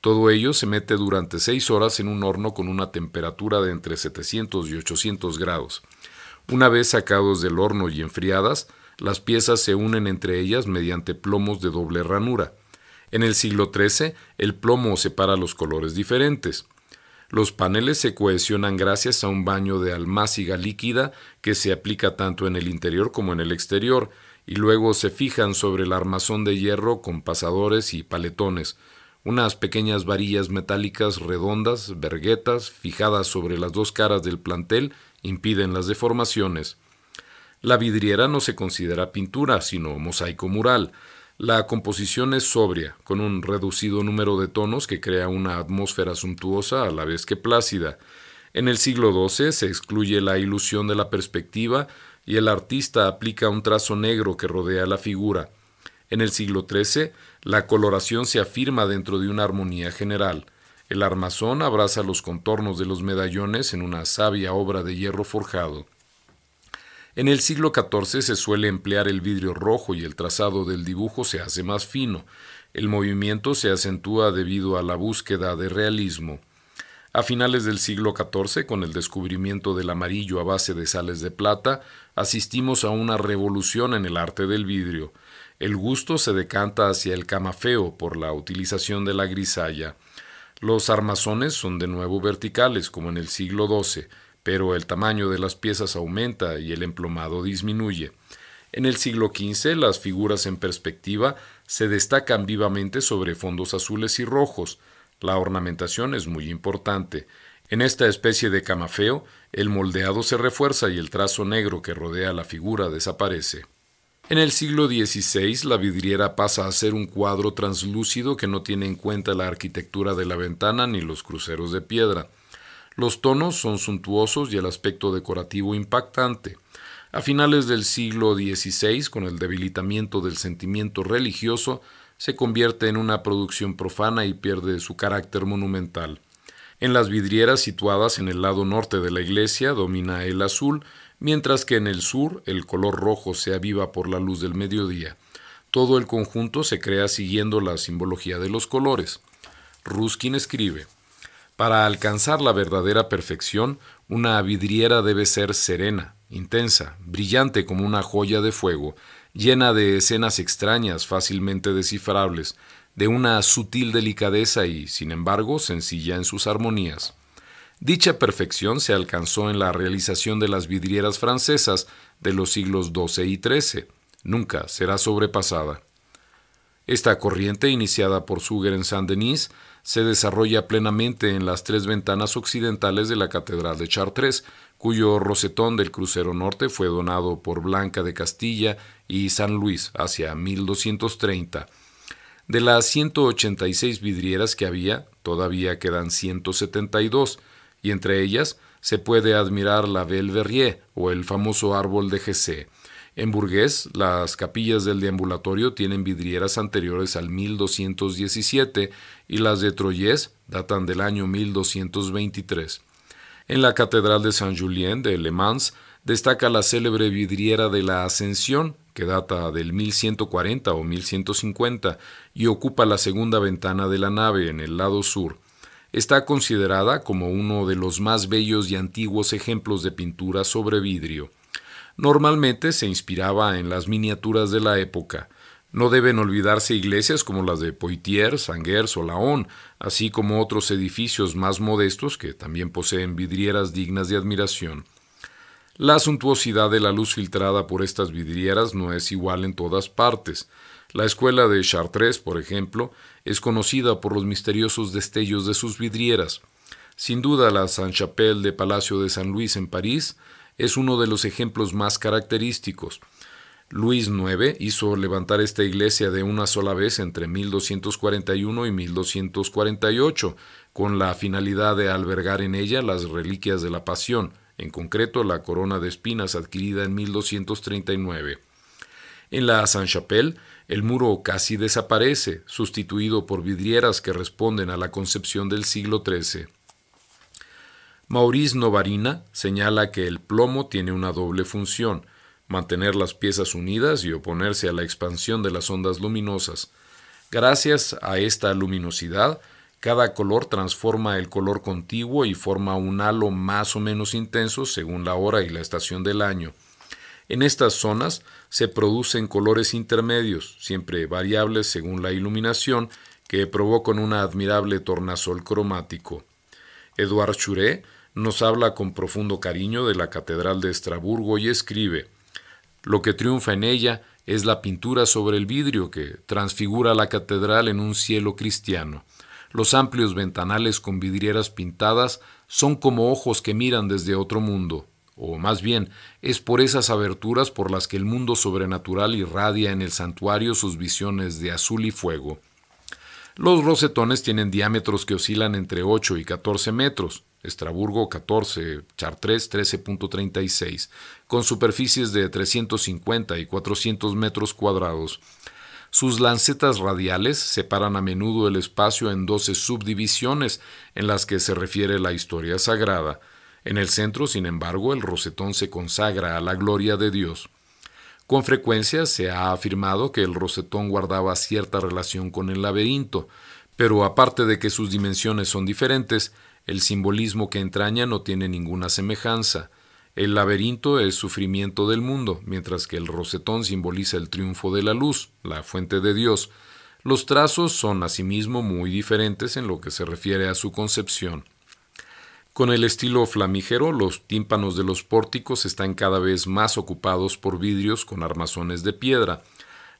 Todo ello se mete durante seis horas en un horno con una temperatura de entre 700 y 800 grados. Una vez sacados del horno y enfriadas, las piezas se unen entre ellas mediante plomos de doble ranura. En el siglo XIII, el plomo separa los colores diferentes. Los paneles se cohesionan gracias a un baño de almáciga líquida que se aplica tanto en el interior como en el exterior, y luego se fijan sobre el armazón de hierro con pasadores y paletones, unas pequeñas varillas metálicas redondas, verguetas, fijadas sobre las dos caras del plantel, impiden las deformaciones. La vidriera no se considera pintura, sino mosaico mural. La composición es sobria, con un reducido número de tonos que crea una atmósfera suntuosa a la vez que plácida. En el siglo XII se excluye la ilusión de la perspectiva y el artista aplica un trazo negro que rodea la figura. En el siglo XIII, la coloración se afirma dentro de una armonía general. El armazón abraza los contornos de los medallones en una sabia obra de hierro forjado. En el siglo XIV se suele emplear el vidrio rojo y el trazado del dibujo se hace más fino. El movimiento se acentúa debido a la búsqueda de realismo. A finales del siglo XIV, con el descubrimiento del amarillo a base de sales de plata, asistimos a una revolución en el arte del vidrio. El gusto se decanta hacia el camafeo por la utilización de la grisalla. Los armazones son de nuevo verticales, como en el siglo XII pero el tamaño de las piezas aumenta y el emplomado disminuye. En el siglo XV las figuras en perspectiva se destacan vivamente sobre fondos azules y rojos. La ornamentación es muy importante. En esta especie de camafeo, el moldeado se refuerza y el trazo negro que rodea la figura desaparece. En el siglo XVI, la vidriera pasa a ser un cuadro translúcido que no tiene en cuenta la arquitectura de la ventana ni los cruceros de piedra. Los tonos son suntuosos y el aspecto decorativo impactante. A finales del siglo XVI, con el debilitamiento del sentimiento religioso, se convierte en una producción profana y pierde su carácter monumental. En las vidrieras situadas en el lado norte de la iglesia domina el azul, mientras que en el sur el color rojo se aviva por la luz del mediodía. Todo el conjunto se crea siguiendo la simbología de los colores. Ruskin escribe, para alcanzar la verdadera perfección, una vidriera debe ser serena, intensa, brillante como una joya de fuego, llena de escenas extrañas fácilmente descifrables, de una sutil delicadeza y, sin embargo, sencilla en sus armonías. Dicha perfección se alcanzó en la realización de las vidrieras francesas de los siglos XII y XIII. Nunca será sobrepasada. Esta corriente, iniciada por Suger en Saint-Denis, se desarrolla plenamente en las tres ventanas occidentales de la Catedral de Chartres, cuyo rosetón del crucero norte fue donado por Blanca de Castilla y San Luis hacia 1230. De las 186 vidrieras que había, todavía quedan 172, y entre ellas se puede admirar la Belle o el famoso árbol de Gessé. En Burgués, las capillas del deambulatorio tienen vidrieras anteriores al 1217 y las de Troyes datan del año 1223. En la Catedral de Saint-Julien de Le Mans destaca la célebre vidriera de la Ascensión, que data del 1140 o 1150 y ocupa la segunda ventana de la nave en el lado sur. Está considerada como uno de los más bellos y antiguos ejemplos de pintura sobre vidrio. Normalmente se inspiraba en las miniaturas de la época. No deben olvidarse iglesias como las de Poitiers, Angers o Laon, así como otros edificios más modestos que también poseen vidrieras dignas de admiración. La suntuosidad de la luz filtrada por estas vidrieras no es igual en todas partes. La escuela de Chartres, por ejemplo, es conocida por los misteriosos destellos de sus vidrieras. Sin duda, la saint chapelle de Palacio de San Luis en París es uno de los ejemplos más característicos. Luis IX hizo levantar esta iglesia de una sola vez entre 1241 y 1248, con la finalidad de albergar en ella las reliquias de la Pasión, en concreto la corona de espinas adquirida en 1239. En la Saint-Chapelle, el muro casi desaparece, sustituido por vidrieras que responden a la concepción del siglo XIII. Maurice Novarina señala que el plomo tiene una doble función, mantener las piezas unidas y oponerse a la expansión de las ondas luminosas. Gracias a esta luminosidad, cada color transforma el color contiguo y forma un halo más o menos intenso según la hora y la estación del año. En estas zonas se producen colores intermedios, siempre variables según la iluminación, que provocan un admirable tornasol cromático. Edouard Churé, nos habla con profundo cariño de la Catedral de Estraburgo y escribe, Lo que triunfa en ella es la pintura sobre el vidrio que transfigura la catedral en un cielo cristiano. Los amplios ventanales con vidrieras pintadas son como ojos que miran desde otro mundo, o más bien, es por esas aberturas por las que el mundo sobrenatural irradia en el santuario sus visiones de azul y fuego. Los rosetones tienen diámetros que oscilan entre 8 y 14 metros, Estraburgo 14, Chartres 13.36, con superficies de 350 y 400 metros cuadrados. Sus lancetas radiales separan a menudo el espacio en 12 subdivisiones en las que se refiere la historia sagrada. En el centro, sin embargo, el rosetón se consagra a la gloria de Dios. Con frecuencia se ha afirmado que el rosetón guardaba cierta relación con el laberinto, pero aparte de que sus dimensiones son diferentes, el simbolismo que entraña no tiene ninguna semejanza. El laberinto es sufrimiento del mundo, mientras que el rosetón simboliza el triunfo de la luz, la fuente de Dios. Los trazos son asimismo muy diferentes en lo que se refiere a su concepción. Con el estilo flamígero, los tímpanos de los pórticos están cada vez más ocupados por vidrios con armazones de piedra.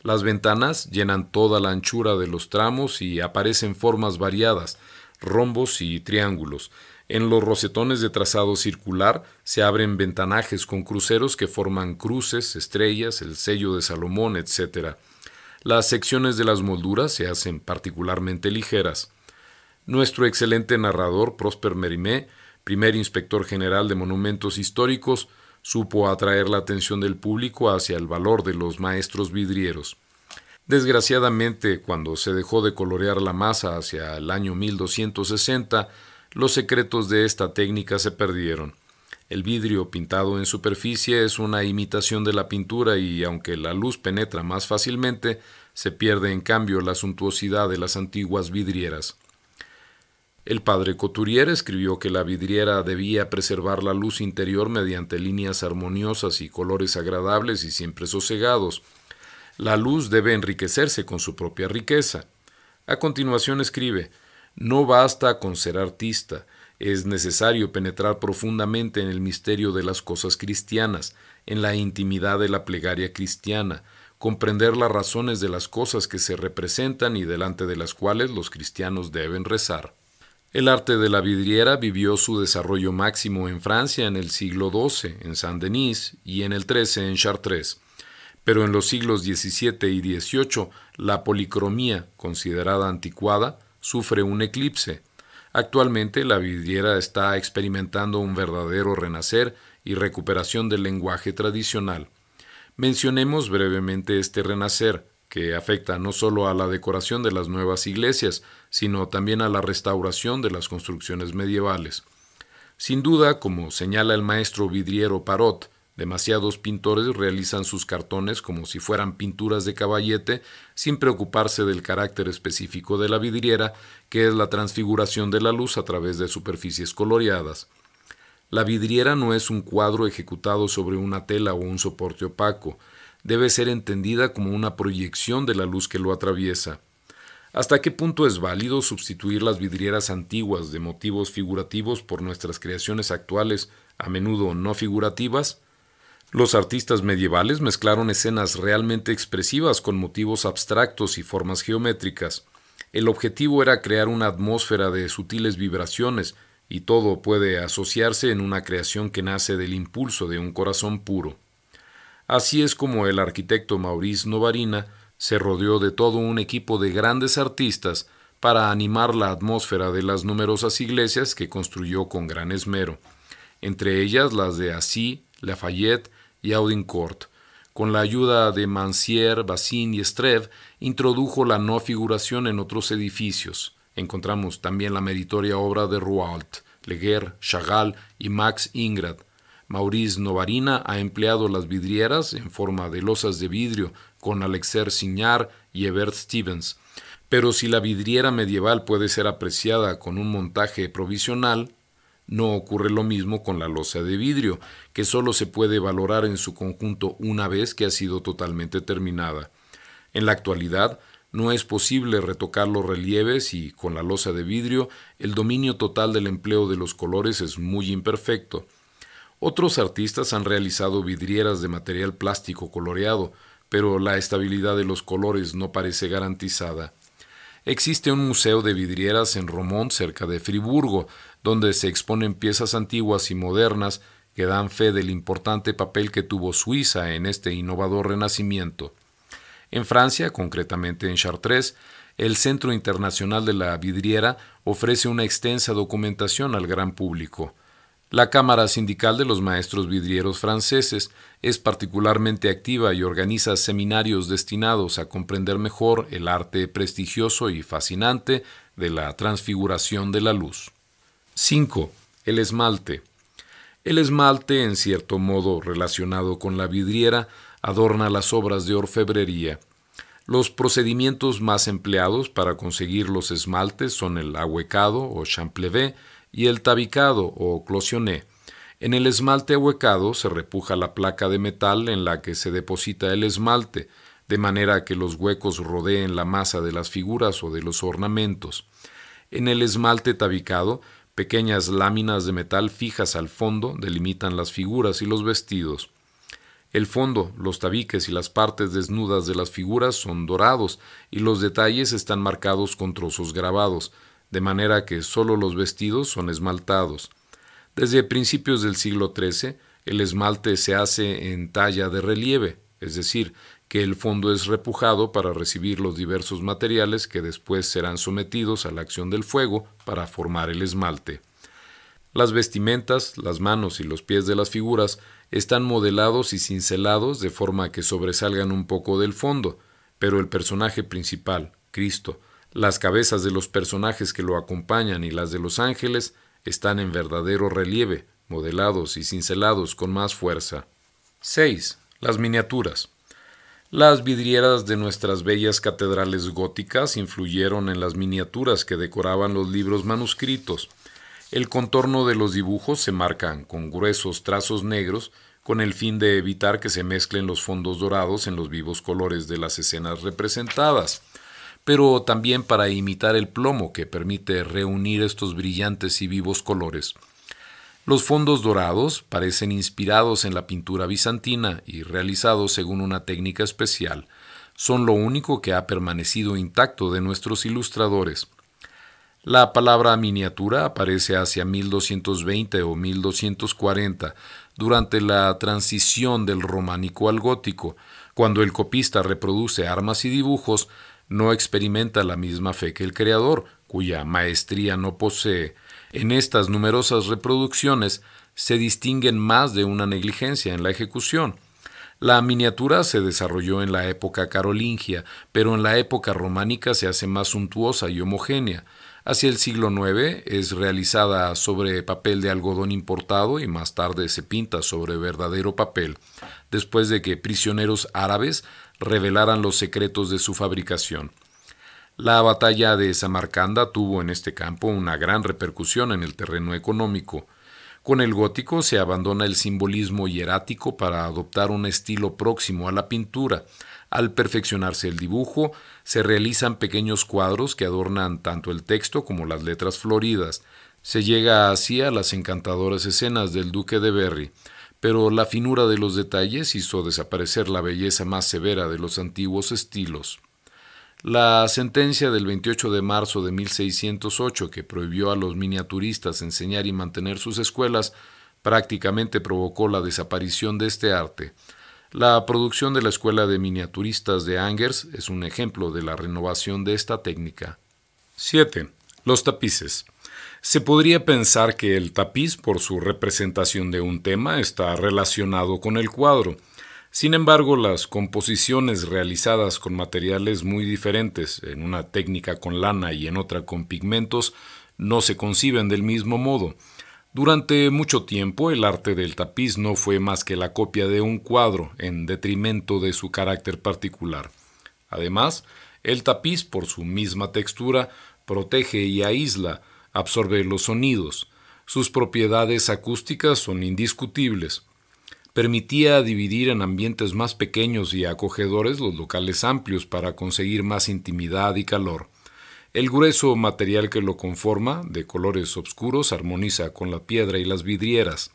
Las ventanas llenan toda la anchura de los tramos y aparecen formas variadas, rombos y triángulos. En los rosetones de trazado circular se abren ventanajes con cruceros que forman cruces, estrellas, el sello de Salomón, etc. Las secciones de las molduras se hacen particularmente ligeras. Nuestro excelente narrador, Prosper Merimé, primer inspector general de monumentos históricos, supo atraer la atención del público hacia el valor de los maestros vidrieros. Desgraciadamente, cuando se dejó de colorear la masa hacia el año 1260, los secretos de esta técnica se perdieron. El vidrio pintado en superficie es una imitación de la pintura y aunque la luz penetra más fácilmente, se pierde en cambio la suntuosidad de las antiguas vidrieras. El padre Coturier escribió que la vidriera debía preservar la luz interior mediante líneas armoniosas y colores agradables y siempre sosegados, la luz debe enriquecerse con su propia riqueza. A continuación escribe, no basta con ser artista, es necesario penetrar profundamente en el misterio de las cosas cristianas, en la intimidad de la plegaria cristiana, comprender las razones de las cosas que se representan y delante de las cuales los cristianos deben rezar. El arte de la vidriera vivió su desarrollo máximo en Francia en el siglo XII, en Saint-Denis, y en el XIII en Chartres pero en los siglos XVII y XVIII la policromía, considerada anticuada, sufre un eclipse. Actualmente la vidriera está experimentando un verdadero renacer y recuperación del lenguaje tradicional. Mencionemos brevemente este renacer, que afecta no solo a la decoración de las nuevas iglesias, sino también a la restauración de las construcciones medievales. Sin duda, como señala el maestro vidriero Parot, Demasiados pintores realizan sus cartones como si fueran pinturas de caballete sin preocuparse del carácter específico de la vidriera, que es la transfiguración de la luz a través de superficies coloreadas. La vidriera no es un cuadro ejecutado sobre una tela o un soporte opaco, debe ser entendida como una proyección de la luz que lo atraviesa. ¿Hasta qué punto es válido sustituir las vidrieras antiguas de motivos figurativos por nuestras creaciones actuales, a menudo no figurativas? Los artistas medievales mezclaron escenas realmente expresivas con motivos abstractos y formas geométricas. El objetivo era crear una atmósfera de sutiles vibraciones, y todo puede asociarse en una creación que nace del impulso de un corazón puro. Así es como el arquitecto Maurice Novarina se rodeó de todo un equipo de grandes artistas para animar la atmósfera de las numerosas iglesias que construyó con gran esmero, entre ellas las de Assis, Lafayette, y Audincourt. Con la ayuda de Mancier, Bassin y Strev, introdujo la no figuración en otros edificios. Encontramos también la meritoria obra de Rouault, Leguer, Chagall y Max Ingrad. Maurice Novarina ha empleado las vidrieras en forma de losas de vidrio con Alexer Signar y Ebert Stevens. Pero si la vidriera medieval puede ser apreciada con un montaje provisional, no ocurre lo mismo con la losa de vidrio, que solo se puede valorar en su conjunto una vez que ha sido totalmente terminada. En la actualidad, no es posible retocar los relieves y, con la losa de vidrio, el dominio total del empleo de los colores es muy imperfecto. Otros artistas han realizado vidrieras de material plástico coloreado, pero la estabilidad de los colores no parece garantizada. Existe un museo de vidrieras en Romont cerca de Friburgo, donde se exponen piezas antiguas y modernas que dan fe del importante papel que tuvo Suiza en este innovador renacimiento. En Francia, concretamente en Chartres, el Centro Internacional de la Vidriera ofrece una extensa documentación al gran público. La Cámara Sindical de los Maestros Vidrieros Franceses es particularmente activa y organiza seminarios destinados a comprender mejor el arte prestigioso y fascinante de la transfiguración de la luz. 5. El esmalte. El esmalte, en cierto modo relacionado con la vidriera, adorna las obras de orfebrería. Los procedimientos más empleados para conseguir los esmaltes son el ahuecado o champlevé y el tabicado o closioné. En el esmalte ahuecado se repuja la placa de metal en la que se deposita el esmalte, de manera que los huecos rodeen la masa de las figuras o de los ornamentos. En el esmalte tabicado Pequeñas láminas de metal fijas al fondo delimitan las figuras y los vestidos. El fondo, los tabiques y las partes desnudas de las figuras son dorados y los detalles están marcados con trozos grabados, de manera que solo los vestidos son esmaltados. Desde principios del siglo XIII, el esmalte se hace en talla de relieve, es decir, que el fondo es repujado para recibir los diversos materiales que después serán sometidos a la acción del fuego para formar el esmalte. Las vestimentas, las manos y los pies de las figuras están modelados y cincelados de forma que sobresalgan un poco del fondo, pero el personaje principal, Cristo, las cabezas de los personajes que lo acompañan y las de los ángeles están en verdadero relieve, modelados y cincelados con más fuerza. 6. Las miniaturas. Las vidrieras de nuestras bellas catedrales góticas influyeron en las miniaturas que decoraban los libros manuscritos. El contorno de los dibujos se marcan con gruesos trazos negros con el fin de evitar que se mezclen los fondos dorados en los vivos colores de las escenas representadas, pero también para imitar el plomo que permite reunir estos brillantes y vivos colores. Los fondos dorados parecen inspirados en la pintura bizantina y realizados según una técnica especial. Son lo único que ha permanecido intacto de nuestros ilustradores. La palabra miniatura aparece hacia 1220 o 1240, durante la transición del románico al gótico, cuando el copista reproduce armas y dibujos, no experimenta la misma fe que el creador, cuya maestría no posee, en estas numerosas reproducciones se distinguen más de una negligencia en la ejecución. La miniatura se desarrolló en la época carolingia, pero en la época románica se hace más suntuosa y homogénea. Hacia el siglo IX es realizada sobre papel de algodón importado y más tarde se pinta sobre verdadero papel, después de que prisioneros árabes revelaran los secretos de su fabricación. La batalla de Samarcanda tuvo en este campo una gran repercusión en el terreno económico. Con el gótico se abandona el simbolismo hierático para adoptar un estilo próximo a la pintura. Al perfeccionarse el dibujo, se realizan pequeños cuadros que adornan tanto el texto como las letras floridas. Se llega así a las encantadoras escenas del duque de Berry, pero la finura de los detalles hizo desaparecer la belleza más severa de los antiguos estilos. La sentencia del 28 de marzo de 1608, que prohibió a los miniaturistas enseñar y mantener sus escuelas, prácticamente provocó la desaparición de este arte. La producción de la Escuela de Miniaturistas de Angers es un ejemplo de la renovación de esta técnica. 7. Los tapices. Se podría pensar que el tapiz, por su representación de un tema, está relacionado con el cuadro. Sin embargo, las composiciones realizadas con materiales muy diferentes, en una técnica con lana y en otra con pigmentos, no se conciben del mismo modo. Durante mucho tiempo el arte del tapiz no fue más que la copia de un cuadro, en detrimento de su carácter particular. Además, el tapiz, por su misma textura, protege y aísla, absorbe los sonidos. Sus propiedades acústicas son indiscutibles permitía dividir en ambientes más pequeños y acogedores los locales amplios para conseguir más intimidad y calor. El grueso material que lo conforma, de colores oscuros, armoniza con la piedra y las vidrieras.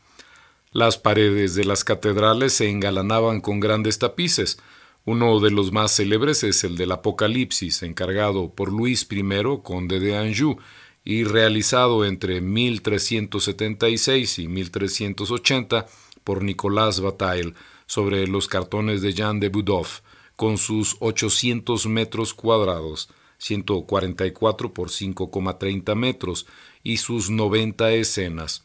Las paredes de las catedrales se engalanaban con grandes tapices. Uno de los más célebres es el del Apocalipsis, encargado por Luis I, conde de Anjou, y realizado entre 1376 y 1380 por Nicolas Bataille sobre los cartones de Jean de Boudoff, con sus 800 metros cuadrados, 144 por 5,30 metros, y sus 90 escenas.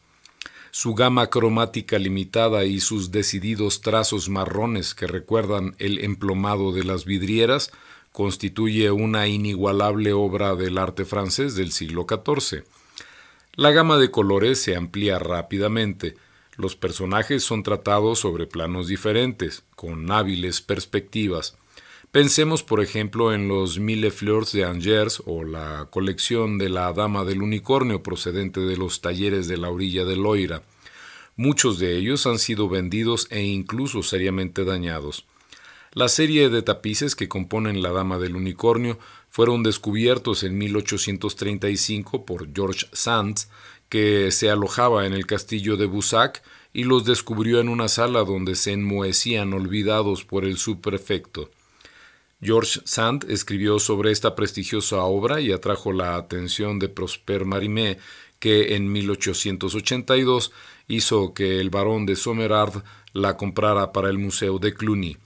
Su gama cromática limitada y sus decididos trazos marrones que recuerdan el emplomado de las vidrieras constituye una inigualable obra del arte francés del siglo XIV. La gama de colores se amplía rápidamente, los personajes son tratados sobre planos diferentes, con hábiles perspectivas. Pensemos, por ejemplo, en los Mille Fleurs de Angers o la colección de la Dama del Unicornio procedente de los talleres de la orilla del Loira. Muchos de ellos han sido vendidos e incluso seriamente dañados. La serie de tapices que componen la Dama del Unicornio fueron descubiertos en 1835 por George Sands que se alojaba en el castillo de Boussac y los descubrió en una sala donde se enmohecían olvidados por el subprefecto. George Sand escribió sobre esta prestigiosa obra y atrajo la atención de Prosper Marimé, que en 1882 hizo que el barón de Sommerard la comprara para el Museo de Cluny.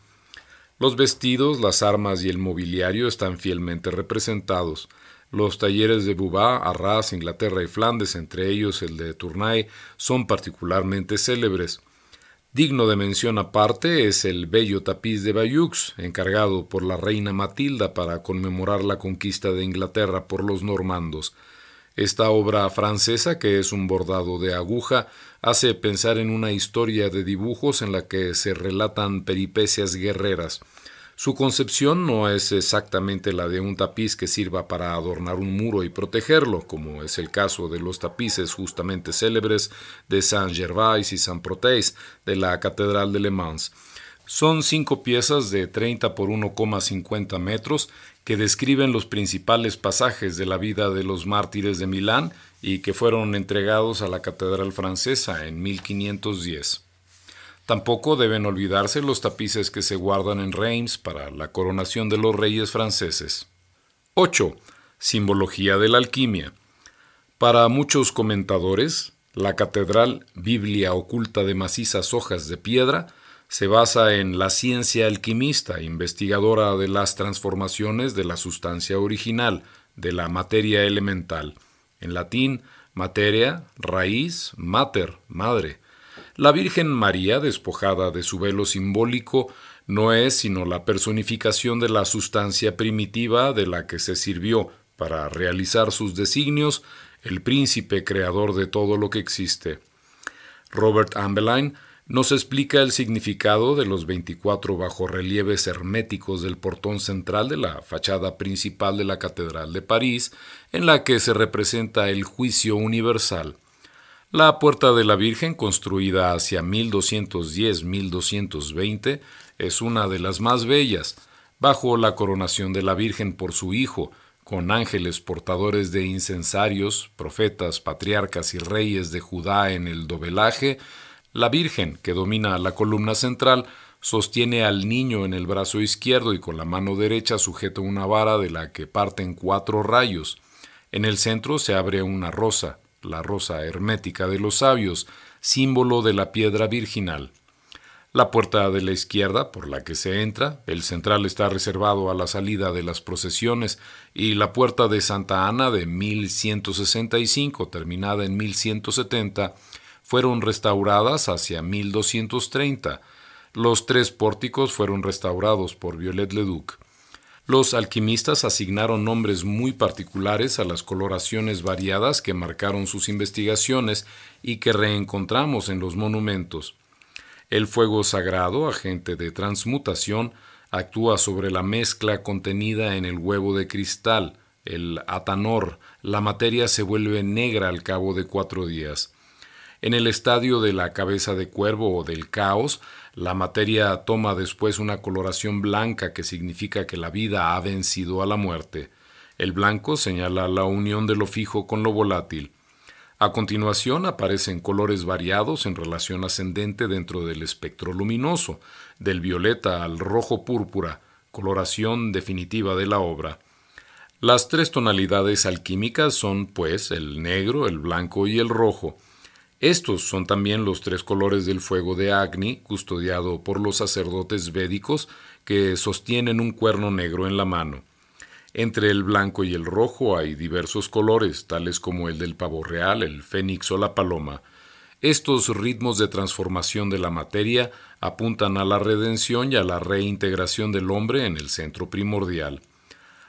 Los vestidos, las armas y el mobiliario están fielmente representados. Los talleres de Bubá, Arras, Inglaterra y Flandes, entre ellos el de Tournai, son particularmente célebres. Digno de mención aparte es el bello tapiz de Bayeux, encargado por la reina Matilda para conmemorar la conquista de Inglaterra por los normandos. Esta obra francesa, que es un bordado de aguja, hace pensar en una historia de dibujos en la que se relatan peripecias guerreras. Su concepción no es exactamente la de un tapiz que sirva para adornar un muro y protegerlo, como es el caso de los tapices justamente célebres de Saint Gervais y Saint Protais de la Catedral de Le Mans. Son cinco piezas de 30 por 1,50 metros que describen los principales pasajes de la vida de los mártires de Milán y que fueron entregados a la Catedral francesa en 1510. Tampoco deben olvidarse los tapices que se guardan en Reims para la coronación de los reyes franceses. 8. Simbología de la alquimia. Para muchos comentadores, la catedral, Biblia oculta de macizas hojas de piedra, se basa en la ciencia alquimista, investigadora de las transformaciones de la sustancia original, de la materia elemental. En latín, materia, raíz, mater, madre la Virgen María, despojada de su velo simbólico, no es sino la personificación de la sustancia primitiva de la que se sirvió para realizar sus designios el príncipe creador de todo lo que existe. Robert Ambeline nos explica el significado de los 24 bajorrelieves herméticos del portón central de la fachada principal de la Catedral de París, en la que se representa el juicio universal. La Puerta de la Virgen, construida hacia 1210-1220, es una de las más bellas, bajo la coronación de la Virgen por su Hijo, con ángeles portadores de incensarios, profetas, patriarcas y reyes de Judá en el dobelaje, la Virgen, que domina la columna central, sostiene al niño en el brazo izquierdo y con la mano derecha sujeta una vara de la que parten cuatro rayos. En el centro se abre una rosa la rosa hermética de los sabios, símbolo de la piedra virginal. La puerta de la izquierda, por la que se entra, el central está reservado a la salida de las procesiones, y la puerta de Santa Ana de 1165, terminada en 1170, fueron restauradas hacia 1230. Los tres pórticos fueron restaurados por Violet Leduc. Los alquimistas asignaron nombres muy particulares a las coloraciones variadas que marcaron sus investigaciones y que reencontramos en los monumentos. El fuego sagrado, agente de transmutación, actúa sobre la mezcla contenida en el huevo de cristal, el atanor. La materia se vuelve negra al cabo de cuatro días. En el estadio de la cabeza de cuervo o del caos la materia toma después una coloración blanca que significa que la vida ha vencido a la muerte. El blanco señala la unión de lo fijo con lo volátil. A continuación aparecen colores variados en relación ascendente dentro del espectro luminoso, del violeta al rojo púrpura, coloración definitiva de la obra. Las tres tonalidades alquímicas son, pues, el negro, el blanco y el rojo. Estos son también los tres colores del fuego de Agni, custodiado por los sacerdotes védicos que sostienen un cuerno negro en la mano. Entre el blanco y el rojo hay diversos colores, tales como el del pavo real, el fénix o la paloma. Estos ritmos de transformación de la materia apuntan a la redención y a la reintegración del hombre en el centro primordial.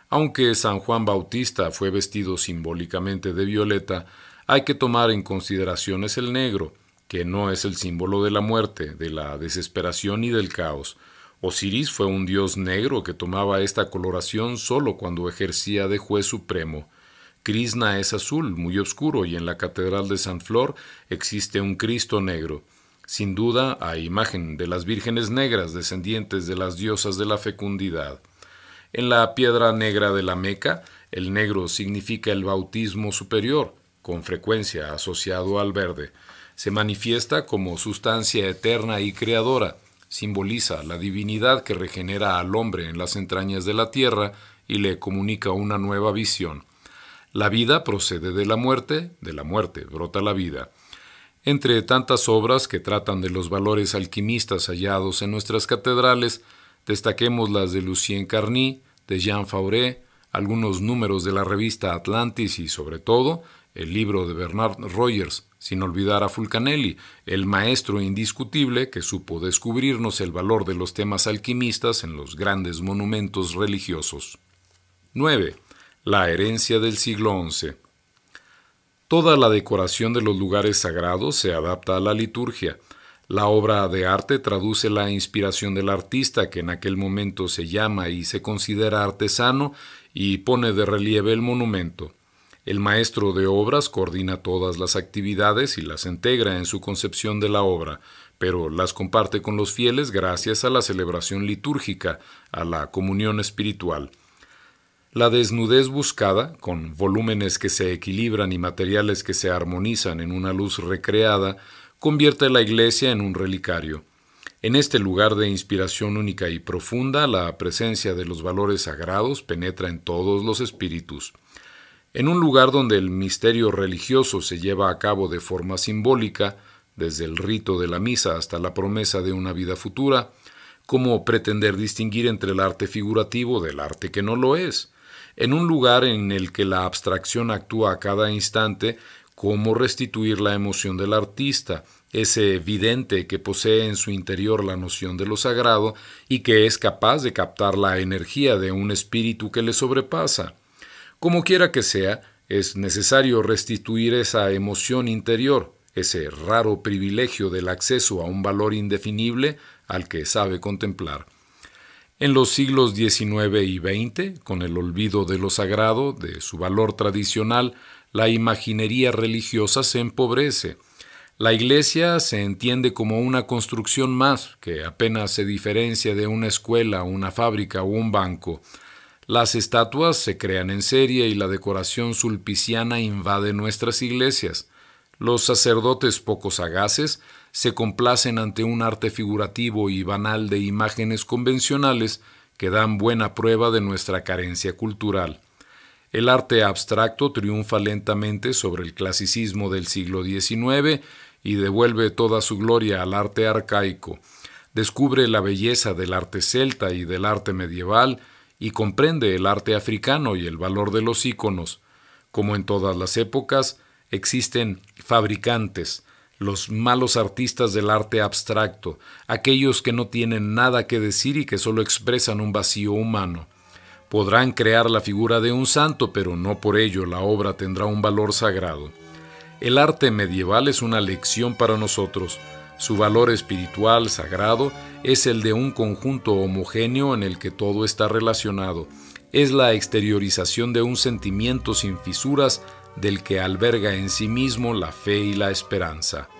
Aunque San Juan Bautista fue vestido simbólicamente de violeta, hay que tomar en consideración es el negro, que no es el símbolo de la muerte, de la desesperación y del caos. Osiris fue un dios negro que tomaba esta coloración solo cuando ejercía de juez supremo. Krishna es azul, muy oscuro, y en la Catedral de San Flor existe un Cristo negro. Sin duda, a imagen de las vírgenes negras descendientes de las diosas de la fecundidad. En la piedra negra de la Meca, el negro significa el bautismo superior, con frecuencia asociado al verde, se manifiesta como sustancia eterna y creadora, simboliza la divinidad que regenera al hombre en las entrañas de la tierra y le comunica una nueva visión. La vida procede de la muerte, de la muerte brota la vida. Entre tantas obras que tratan de los valores alquimistas hallados en nuestras catedrales, destaquemos las de Lucien Carny, de Jean Fauré, algunos números de la revista Atlantis y, sobre todo, el libro de Bernard Rogers, sin olvidar a Fulcanelli, el maestro indiscutible que supo descubrirnos el valor de los temas alquimistas en los grandes monumentos religiosos. 9. La herencia del siglo XI. Toda la decoración de los lugares sagrados se adapta a la liturgia. La obra de arte traduce la inspiración del artista que en aquel momento se llama y se considera artesano y pone de relieve el monumento. El maestro de obras coordina todas las actividades y las integra en su concepción de la obra, pero las comparte con los fieles gracias a la celebración litúrgica, a la comunión espiritual. La desnudez buscada, con volúmenes que se equilibran y materiales que se armonizan en una luz recreada, convierte la iglesia en un relicario. En este lugar de inspiración única y profunda, la presencia de los valores sagrados penetra en todos los espíritus en un lugar donde el misterio religioso se lleva a cabo de forma simbólica, desde el rito de la misa hasta la promesa de una vida futura, ¿cómo pretender distinguir entre el arte figurativo del arte que no lo es, en un lugar en el que la abstracción actúa a cada instante, cómo restituir la emoción del artista, ese evidente que posee en su interior la noción de lo sagrado y que es capaz de captar la energía de un espíritu que le sobrepasa como quiera que sea, es necesario restituir esa emoción interior, ese raro privilegio del acceso a un valor indefinible al que sabe contemplar. En los siglos XIX y XX, con el olvido de lo sagrado, de su valor tradicional, la imaginería religiosa se empobrece. La iglesia se entiende como una construcción más, que apenas se diferencia de una escuela, una fábrica o un banco. Las estatuas se crean en serie y la decoración sulpiciana invade nuestras iglesias. Los sacerdotes poco sagaces se complacen ante un arte figurativo y banal de imágenes convencionales que dan buena prueba de nuestra carencia cultural. El arte abstracto triunfa lentamente sobre el clasicismo del siglo XIX y devuelve toda su gloria al arte arcaico. Descubre la belleza del arte celta y del arte medieval y comprende el arte africano y el valor de los íconos. Como en todas las épocas, existen fabricantes, los malos artistas del arte abstracto, aquellos que no tienen nada que decir y que solo expresan un vacío humano. Podrán crear la figura de un santo, pero no por ello la obra tendrá un valor sagrado. El arte medieval es una lección para nosotros. Su valor espiritual sagrado es el de un conjunto homogéneo en el que todo está relacionado. Es la exteriorización de un sentimiento sin fisuras del que alberga en sí mismo la fe y la esperanza.